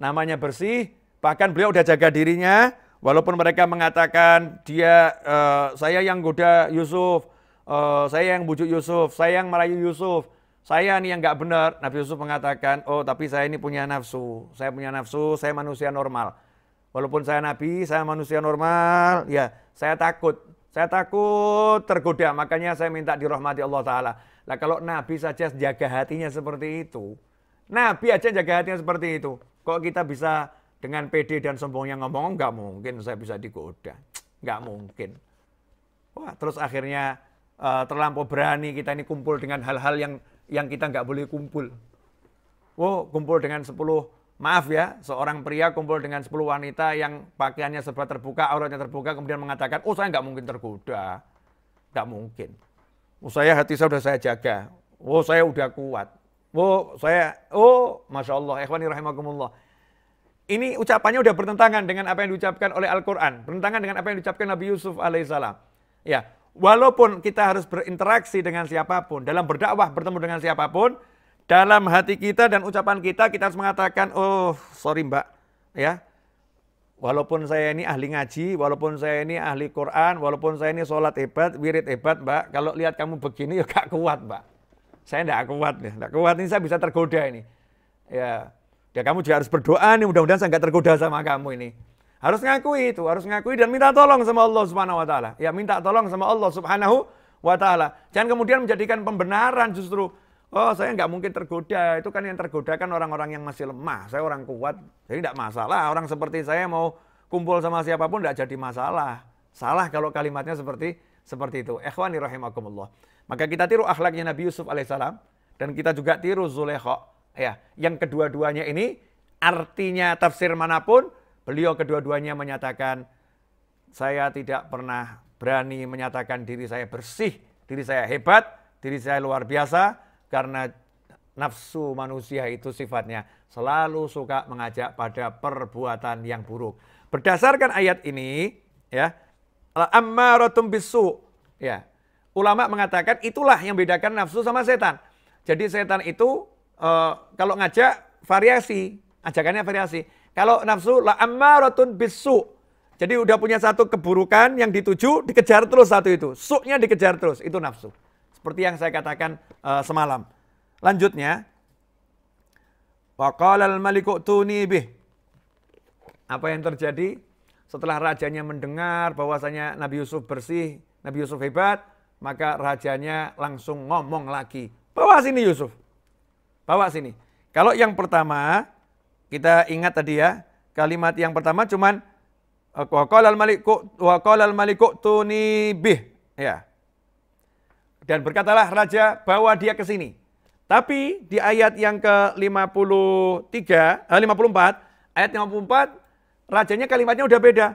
Namanya bersih, bahkan beliau sudah jaga dirinya, Walaupun mereka mengatakan dia uh, saya yang goda Yusuf, uh, saya yang bujuk Yusuf, saya yang merayu Yusuf, saya ini yang nggak benar. Nabi Yusuf mengatakan, oh tapi saya ini punya nafsu, saya punya nafsu, saya manusia normal. Walaupun saya nabi, saya manusia normal, ya saya takut. Saya takut tergoda, makanya saya minta dirahmati Allah Ta'ala. Nah kalau nabi saja jaga hatinya seperti itu, nabi aja jaga hatinya seperti itu. Kok kita bisa dengan PD dan yang ngomong, oh, nggak mungkin saya bisa digoda. Nggak mungkin. Wah, terus akhirnya uh, terlampau berani kita ini kumpul dengan hal-hal yang yang kita nggak boleh kumpul. Oh, kumpul dengan sepuluh Maaf ya, seorang pria kumpul dengan sepuluh wanita yang pakaiannya serba terbuka, auratnya terbuka, kemudian mengatakan, oh saya nggak mungkin tergoda. Nggak mungkin. Oh saya hati saya sudah saya jaga. Oh saya udah kuat. Oh saya, oh Masya Allah, ikhwani rahimakumullah ini ucapannya udah bertentangan dengan apa yang diucapkan oleh Al-Quran. Bertentangan dengan apa yang diucapkan Nabi Yusuf alaihissalam. Ya, walaupun kita harus berinteraksi dengan siapapun, dalam berdakwah bertemu dengan siapapun, dalam hati kita dan ucapan kita, kita harus mengatakan, oh sorry mbak, ya, walaupun saya ini ahli ngaji, walaupun saya ini ahli Quran, walaupun saya ini sholat hebat, wirid hebat mbak, kalau lihat kamu begini ya gak kuat mbak. Saya enggak kuat, ya. enggak kuat ini saya bisa tergoda ini. Ya, Ya kamu juga harus berdoa nih mudah-mudahan saya nggak tergoda sama kamu ini. Harus ngakui itu, harus ngakui dan minta tolong sama Allah Subhanahu wa taala. Ya minta tolong sama Allah Subhanahu wa taala. Jangan kemudian menjadikan pembenaran justru oh saya nggak mungkin tergoda. Itu kan yang tergoda kan orang-orang yang masih lemah. Saya orang kuat, jadi enggak masalah. Orang seperti saya mau kumpul sama siapapun enggak jadi masalah. Salah kalau kalimatnya seperti seperti itu. Ikhwani rahimakumullah. Maka kita tiru akhlaknya Nabi Yusuf alaihissalam dan kita juga tiru Zulekho ya yang kedua-duanya ini artinya tafsir manapun beliau kedua-duanya menyatakan saya tidak pernah berani menyatakan diri saya bersih, diri saya hebat, diri saya luar biasa karena nafsu manusia itu sifatnya selalu suka mengajak pada perbuatan yang buruk. Berdasarkan ayat ini ya ammaratum bisu ya ulama mengatakan itulah yang bedakan nafsu sama setan. Jadi setan itu uh, kalau ngajak variasi, ajakannya variasi. Kalau nafsu la ammaratun bisu. Jadi udah punya satu keburukan yang dituju, dikejar terus satu itu. Suknya dikejar terus, itu nafsu. Seperti yang saya katakan uh, semalam. Lanjutnya, waqala al-maliku tuni bih. Apa yang terjadi? Setelah rajanya mendengar bahwasanya Nabi Yusuf bersih, Nabi Yusuf hebat, maka rajanya langsung ngomong lagi. Bawa sini Yusuf. Bawa sini. Kalau yang pertama, kita ingat tadi ya, kalimat yang pertama cuman eh, wa maliku wa maliku tuni Ya. Dan berkatalah raja bawa dia ke sini. Tapi di ayat yang ke-53, eh, 54, ayat 54 rajanya kalimatnya udah beda.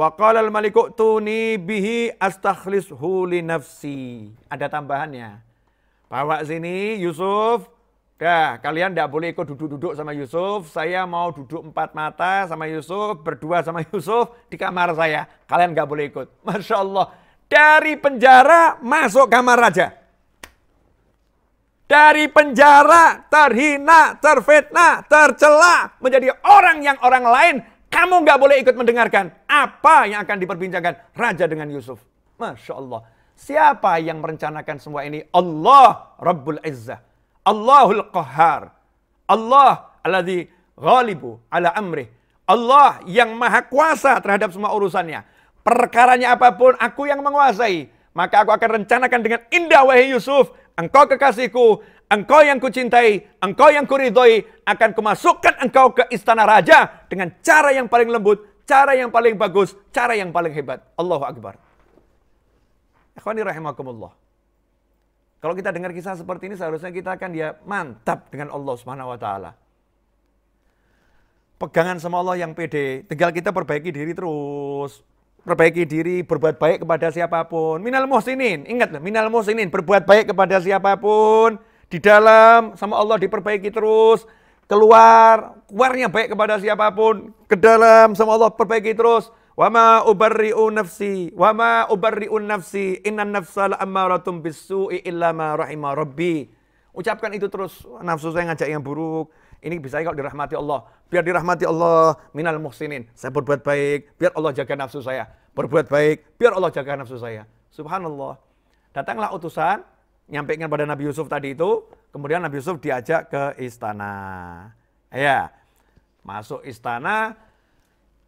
Wa al-maliku tuni bihi astakhlishu li nafsi. Ada tambahannya. Bawa sini Yusuf, Dah, kalian tidak boleh ikut duduk-duduk sama Yusuf. Saya mau duduk empat mata sama Yusuf, berdua sama Yusuf di kamar saya. Kalian nggak boleh ikut. Masya Allah. Dari penjara masuk kamar raja. Dari penjara terhina, terfitnah, tercela menjadi orang yang orang lain. Kamu nggak boleh ikut mendengarkan apa yang akan diperbincangkan raja dengan Yusuf. Masya Allah. Siapa yang merencanakan semua ini? Allah Rabbul Izzah. Allahul Qahar. Allah alladhi ghalibu ala amrih. Allah yang maha kuasa terhadap semua urusannya. Perkaranya apapun, aku yang menguasai. Maka aku akan rencanakan dengan indah wahai Yusuf. Engkau kekasihku, engkau yang kucintai, engkau yang kuridhoi. Akan kumasukkan engkau ke istana raja dengan cara yang paling lembut, cara yang paling bagus, cara yang paling hebat. Allahu Akbar. Akhwani rahimakumullah. Kalau kita dengar kisah seperti ini seharusnya kita akan dia mantap dengan Allah Subhanahu wa taala. Pegangan sama Allah yang pede, tinggal kita perbaiki diri terus. Perbaiki diri, berbuat baik kepada siapapun. Minal muhsinin, ingat minal muhsinin, berbuat baik kepada siapapun. Di dalam sama Allah diperbaiki terus. Keluar, keluarnya baik kepada siapapun. Ke dalam sama Allah perbaiki terus Wama ubarri'u nafsi, wama ubarri'u nafsi, inna nafsa la'amaratum bisu'i illa ma rahima rabbi. Ucapkan itu terus, nafsu saya ngajak yang buruk. Ini bisa kalau dirahmati Allah. Biar dirahmati Allah, minal muhsinin. Saya berbuat baik, biar Allah jaga nafsu saya. Berbuat baik, biar Allah jaga nafsu saya. Subhanallah. Datanglah utusan, nyampaikan pada Nabi Yusuf tadi itu. Kemudian Nabi Yusuf diajak ke istana. Ya, masuk istana,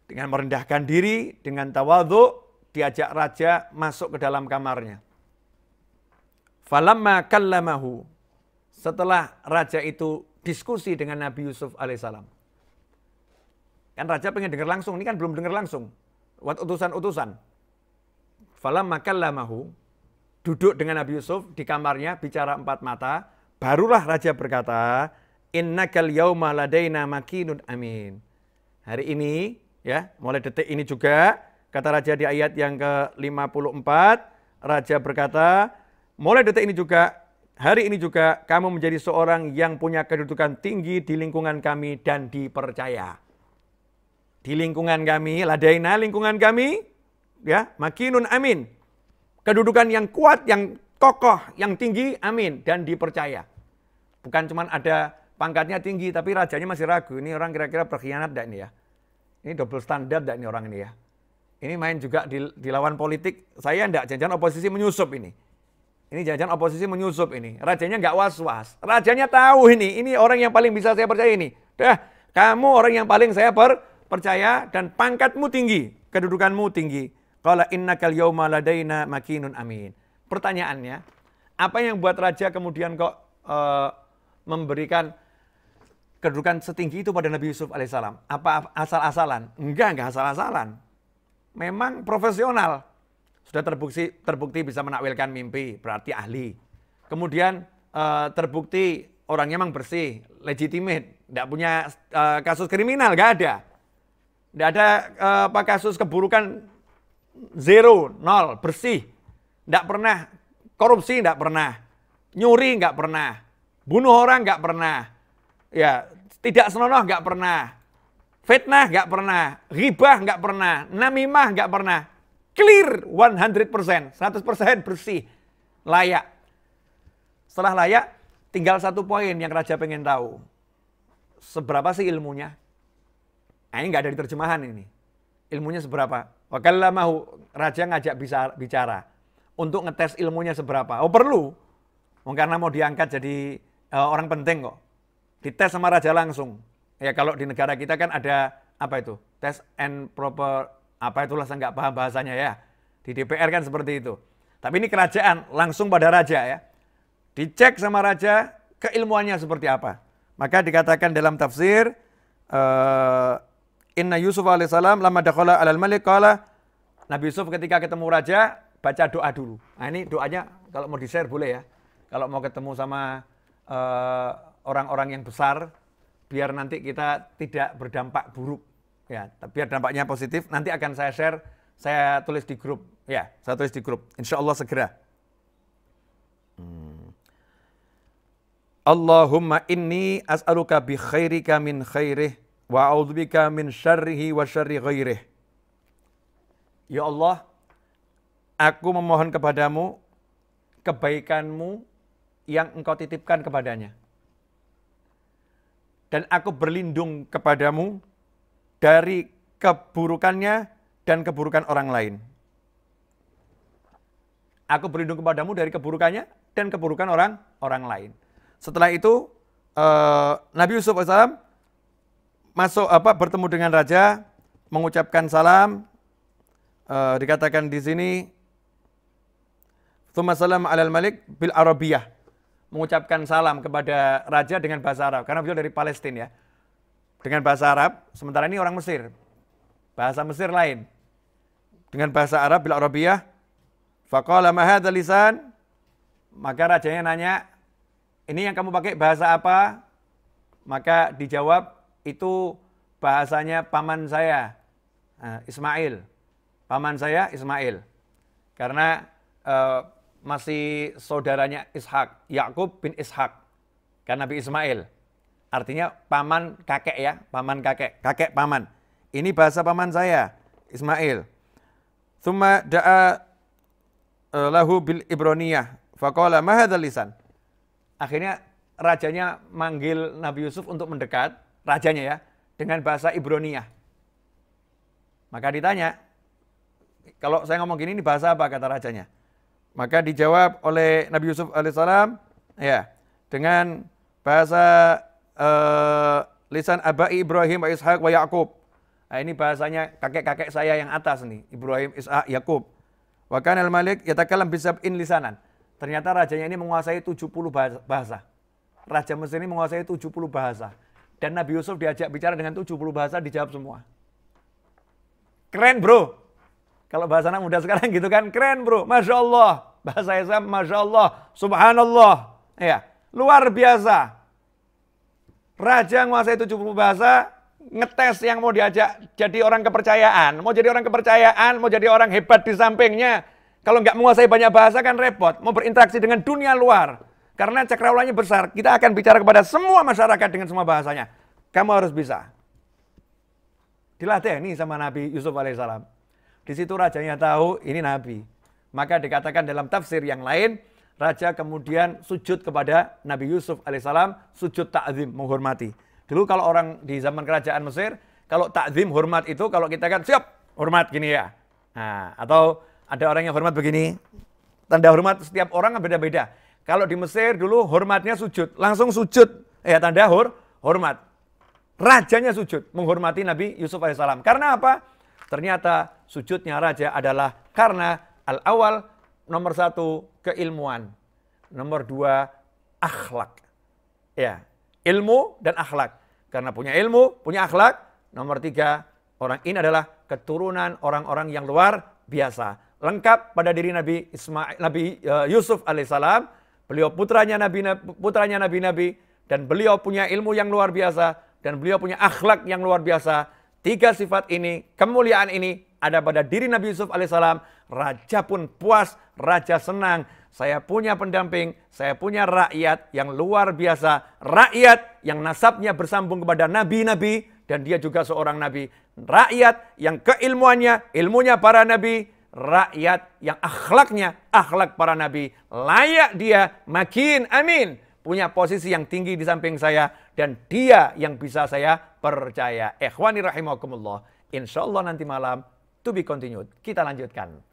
dengan merendahkan diri, dengan tawadhu, diajak raja masuk ke dalam kamarnya. Falamma kallamahu. Setelah raja itu diskusi dengan Nabi Yusuf alaihissalam. Kan raja pengen dengar langsung, ini kan belum dengar langsung. Buat utusan-utusan. Falamma kallamahu. Duduk dengan Nabi Yusuf di kamarnya, bicara empat mata. Barulah raja berkata, Innakal yauma ladaina makinun amin. Hari ini Ya, mulai detik ini juga kata raja di ayat yang ke-54, raja berkata, mulai detik ini juga hari ini juga kamu menjadi seorang yang punya kedudukan tinggi di lingkungan kami dan dipercaya. Di lingkungan kami, ladaina lingkungan kami, ya, makinun amin. Kedudukan yang kuat, yang kokoh, yang tinggi, amin, dan dipercaya. Bukan cuma ada pangkatnya tinggi, tapi rajanya masih ragu. Ini orang kira-kira berkhianat tidak ini ya? ini double standar enggak ini orang ini ya. Ini main juga di, di lawan politik, saya tidak jangan oposisi menyusup ini. Ini jangan oposisi menyusup ini. Rajanya enggak was-was. Rajanya tahu ini, ini orang yang paling bisa saya percaya ini. Dah, kamu orang yang paling saya per, percaya dan pangkatmu tinggi, kedudukanmu tinggi. Qala innakal yauma ladaina makinun amin. Pertanyaannya, apa yang buat raja kemudian kok uh, memberikan kedudukan setinggi itu pada Nabi Yusuf alaihissalam? Apa asal-asalan? Enggak, enggak asal-asalan. Memang profesional. Sudah terbukti, terbukti bisa menakwilkan mimpi, berarti ahli. Kemudian eh, terbukti orangnya memang bersih, legitimate, tidak punya eh, kasus kriminal, enggak ada. Tidak ada eh, apa kasus keburukan zero, nol, bersih. Tidak pernah korupsi, tidak pernah. Nyuri, enggak pernah. Bunuh orang, enggak pernah Ya, tidak senonoh nggak pernah. Fitnah nggak pernah. Ribah nggak pernah. Namimah nggak pernah. Clear 100%. 100% bersih. Layak. Setelah layak, tinggal satu poin yang Raja pengen tahu. Seberapa sih ilmunya? Nah, ini nggak ada di terjemahan ini. Ilmunya seberapa? Wakala mau Raja ngajak bisa bicara untuk ngetes ilmunya seberapa. Oh perlu, karena mau diangkat jadi uh, orang penting kok dites sama raja langsung. Ya kalau di negara kita kan ada apa itu? Tes and proper apa itulah saya nggak paham bahasanya ya. Di DPR kan seperti itu. Tapi ini kerajaan langsung pada raja ya. Dicek sama raja keilmuannya seperti apa. Maka dikatakan dalam tafsir uh, Inna Yusuf alaihissalam lama dakhala alal malik kala Nabi Yusuf ketika ketemu raja baca doa dulu. Nah ini doanya kalau mau di-share boleh ya. Kalau mau ketemu sama uh, orang-orang yang besar biar nanti kita tidak berdampak buruk ya biar dampaknya positif nanti akan saya share saya tulis di grup ya saya tulis di grup insya Allah segera hmm. Allahumma inni as'aluka bi khairika min khairih wa a'udzubika min syarrihi wa syarri ghairih Ya Allah aku memohon kepadamu kebaikanmu yang engkau titipkan kepadanya dan aku berlindung kepadamu dari keburukannya dan keburukan orang lain. Aku berlindung kepadamu dari keburukannya dan keburukan orang orang lain. Setelah itu uh, Nabi Yusuf AS masuk apa bertemu dengan raja, mengucapkan salam. Uh, dikatakan di sini, "Tumasalam alal malik bil arabiyah." mengucapkan salam kepada raja dengan bahasa Arab karena beliau dari Palestina ya. Dengan bahasa Arab, sementara ini orang Mesir. Bahasa Mesir lain. Dengan bahasa Arab bil Arabiyah, faqala ma hadzal lisan? Maka rajanya nanya, "Ini yang kamu pakai bahasa apa?" Maka dijawab, "Itu bahasanya paman saya, eh, Ismail." Paman saya Ismail. Karena uh, masih saudaranya Ishak, Yakub bin Ishak, kan Nabi Ismail. Artinya paman kakek ya, paman kakek, kakek paman. Ini bahasa paman saya, Ismail. Thumma da'a e, lahu bil ibroniyah. Faqala ma hadzal lisan. Akhirnya rajanya manggil Nabi Yusuf untuk mendekat, rajanya ya, dengan bahasa Ibroniyah. Maka ditanya, kalau saya ngomong gini ini bahasa apa kata rajanya? Maka dijawab oleh Nabi Yusuf alaihissalam ya dengan bahasa uh, lisan abai Ibrahim wa Ishak wa Yakub. Nah, ini bahasanya kakek-kakek saya yang atas nih, Ibrahim, Ishak, Yakub. Wa kana al-malik bisa in lisanan. Ternyata rajanya ini menguasai 70 bahasa. Raja Mesir ini menguasai 70 bahasa. Dan Nabi Yusuf diajak bicara dengan 70 bahasa dijawab semua. Keren bro. Kalau bahasa anak muda sekarang gitu kan, keren bro. Masya Allah. Bahasa Islam, Masya Allah, Subhanallah. Ya, luar biasa. Raja menguasai 70 bahasa, ngetes yang mau diajak jadi orang kepercayaan. Mau jadi orang kepercayaan, mau jadi orang hebat di sampingnya. Kalau nggak menguasai banyak bahasa kan repot. Mau berinteraksi dengan dunia luar. Karena cakrawalanya besar. Kita akan bicara kepada semua masyarakat dengan semua bahasanya. Kamu harus bisa. Dilatih nih sama Nabi Yusuf alaihissalam. Di situ rajanya tahu ini Nabi. Maka dikatakan dalam tafsir yang lain, raja kemudian sujud kepada Nabi Yusuf alaihissalam, sujud ta'zim, menghormati. Dulu kalau orang di zaman kerajaan Mesir, kalau ta'zim hormat itu kalau kita kan siap hormat gini ya. Nah, atau ada orang yang hormat begini. Tanda hormat setiap orang kan beda-beda. Kalau di Mesir dulu hormatnya sujud, langsung sujud. Eh, ya tanda hur hormat. Rajanya sujud, menghormati Nabi Yusuf alaihissalam. Karena apa? Ternyata sujudnya raja adalah karena Al-awal, nomor satu, keilmuan. Nomor dua, akhlak. Ya, ilmu dan akhlak. Karena punya ilmu, punya akhlak. Nomor tiga, orang ini adalah keturunan orang-orang yang luar biasa. Lengkap pada diri Nabi Ismail, Nabi e, Yusuf alaihissalam. Beliau putranya Nabi, putranya Nabi-Nabi. Dan beliau punya ilmu yang luar biasa. Dan beliau punya akhlak yang luar biasa. Tiga sifat ini, kemuliaan ini ada pada diri Nabi Yusuf alaihissalam raja pun puas, raja senang. Saya punya pendamping, saya punya rakyat yang luar biasa, rakyat yang nasabnya bersambung kepada nabi-nabi dan dia juga seorang nabi. Rakyat yang keilmuannya, ilmunya para nabi, rakyat yang akhlaknya, akhlak para nabi. Layak dia makin amin punya posisi yang tinggi di samping saya dan dia yang bisa saya percaya. Ikhwani rahimahkumullah. Insya nanti malam to be continued. Kita lanjutkan.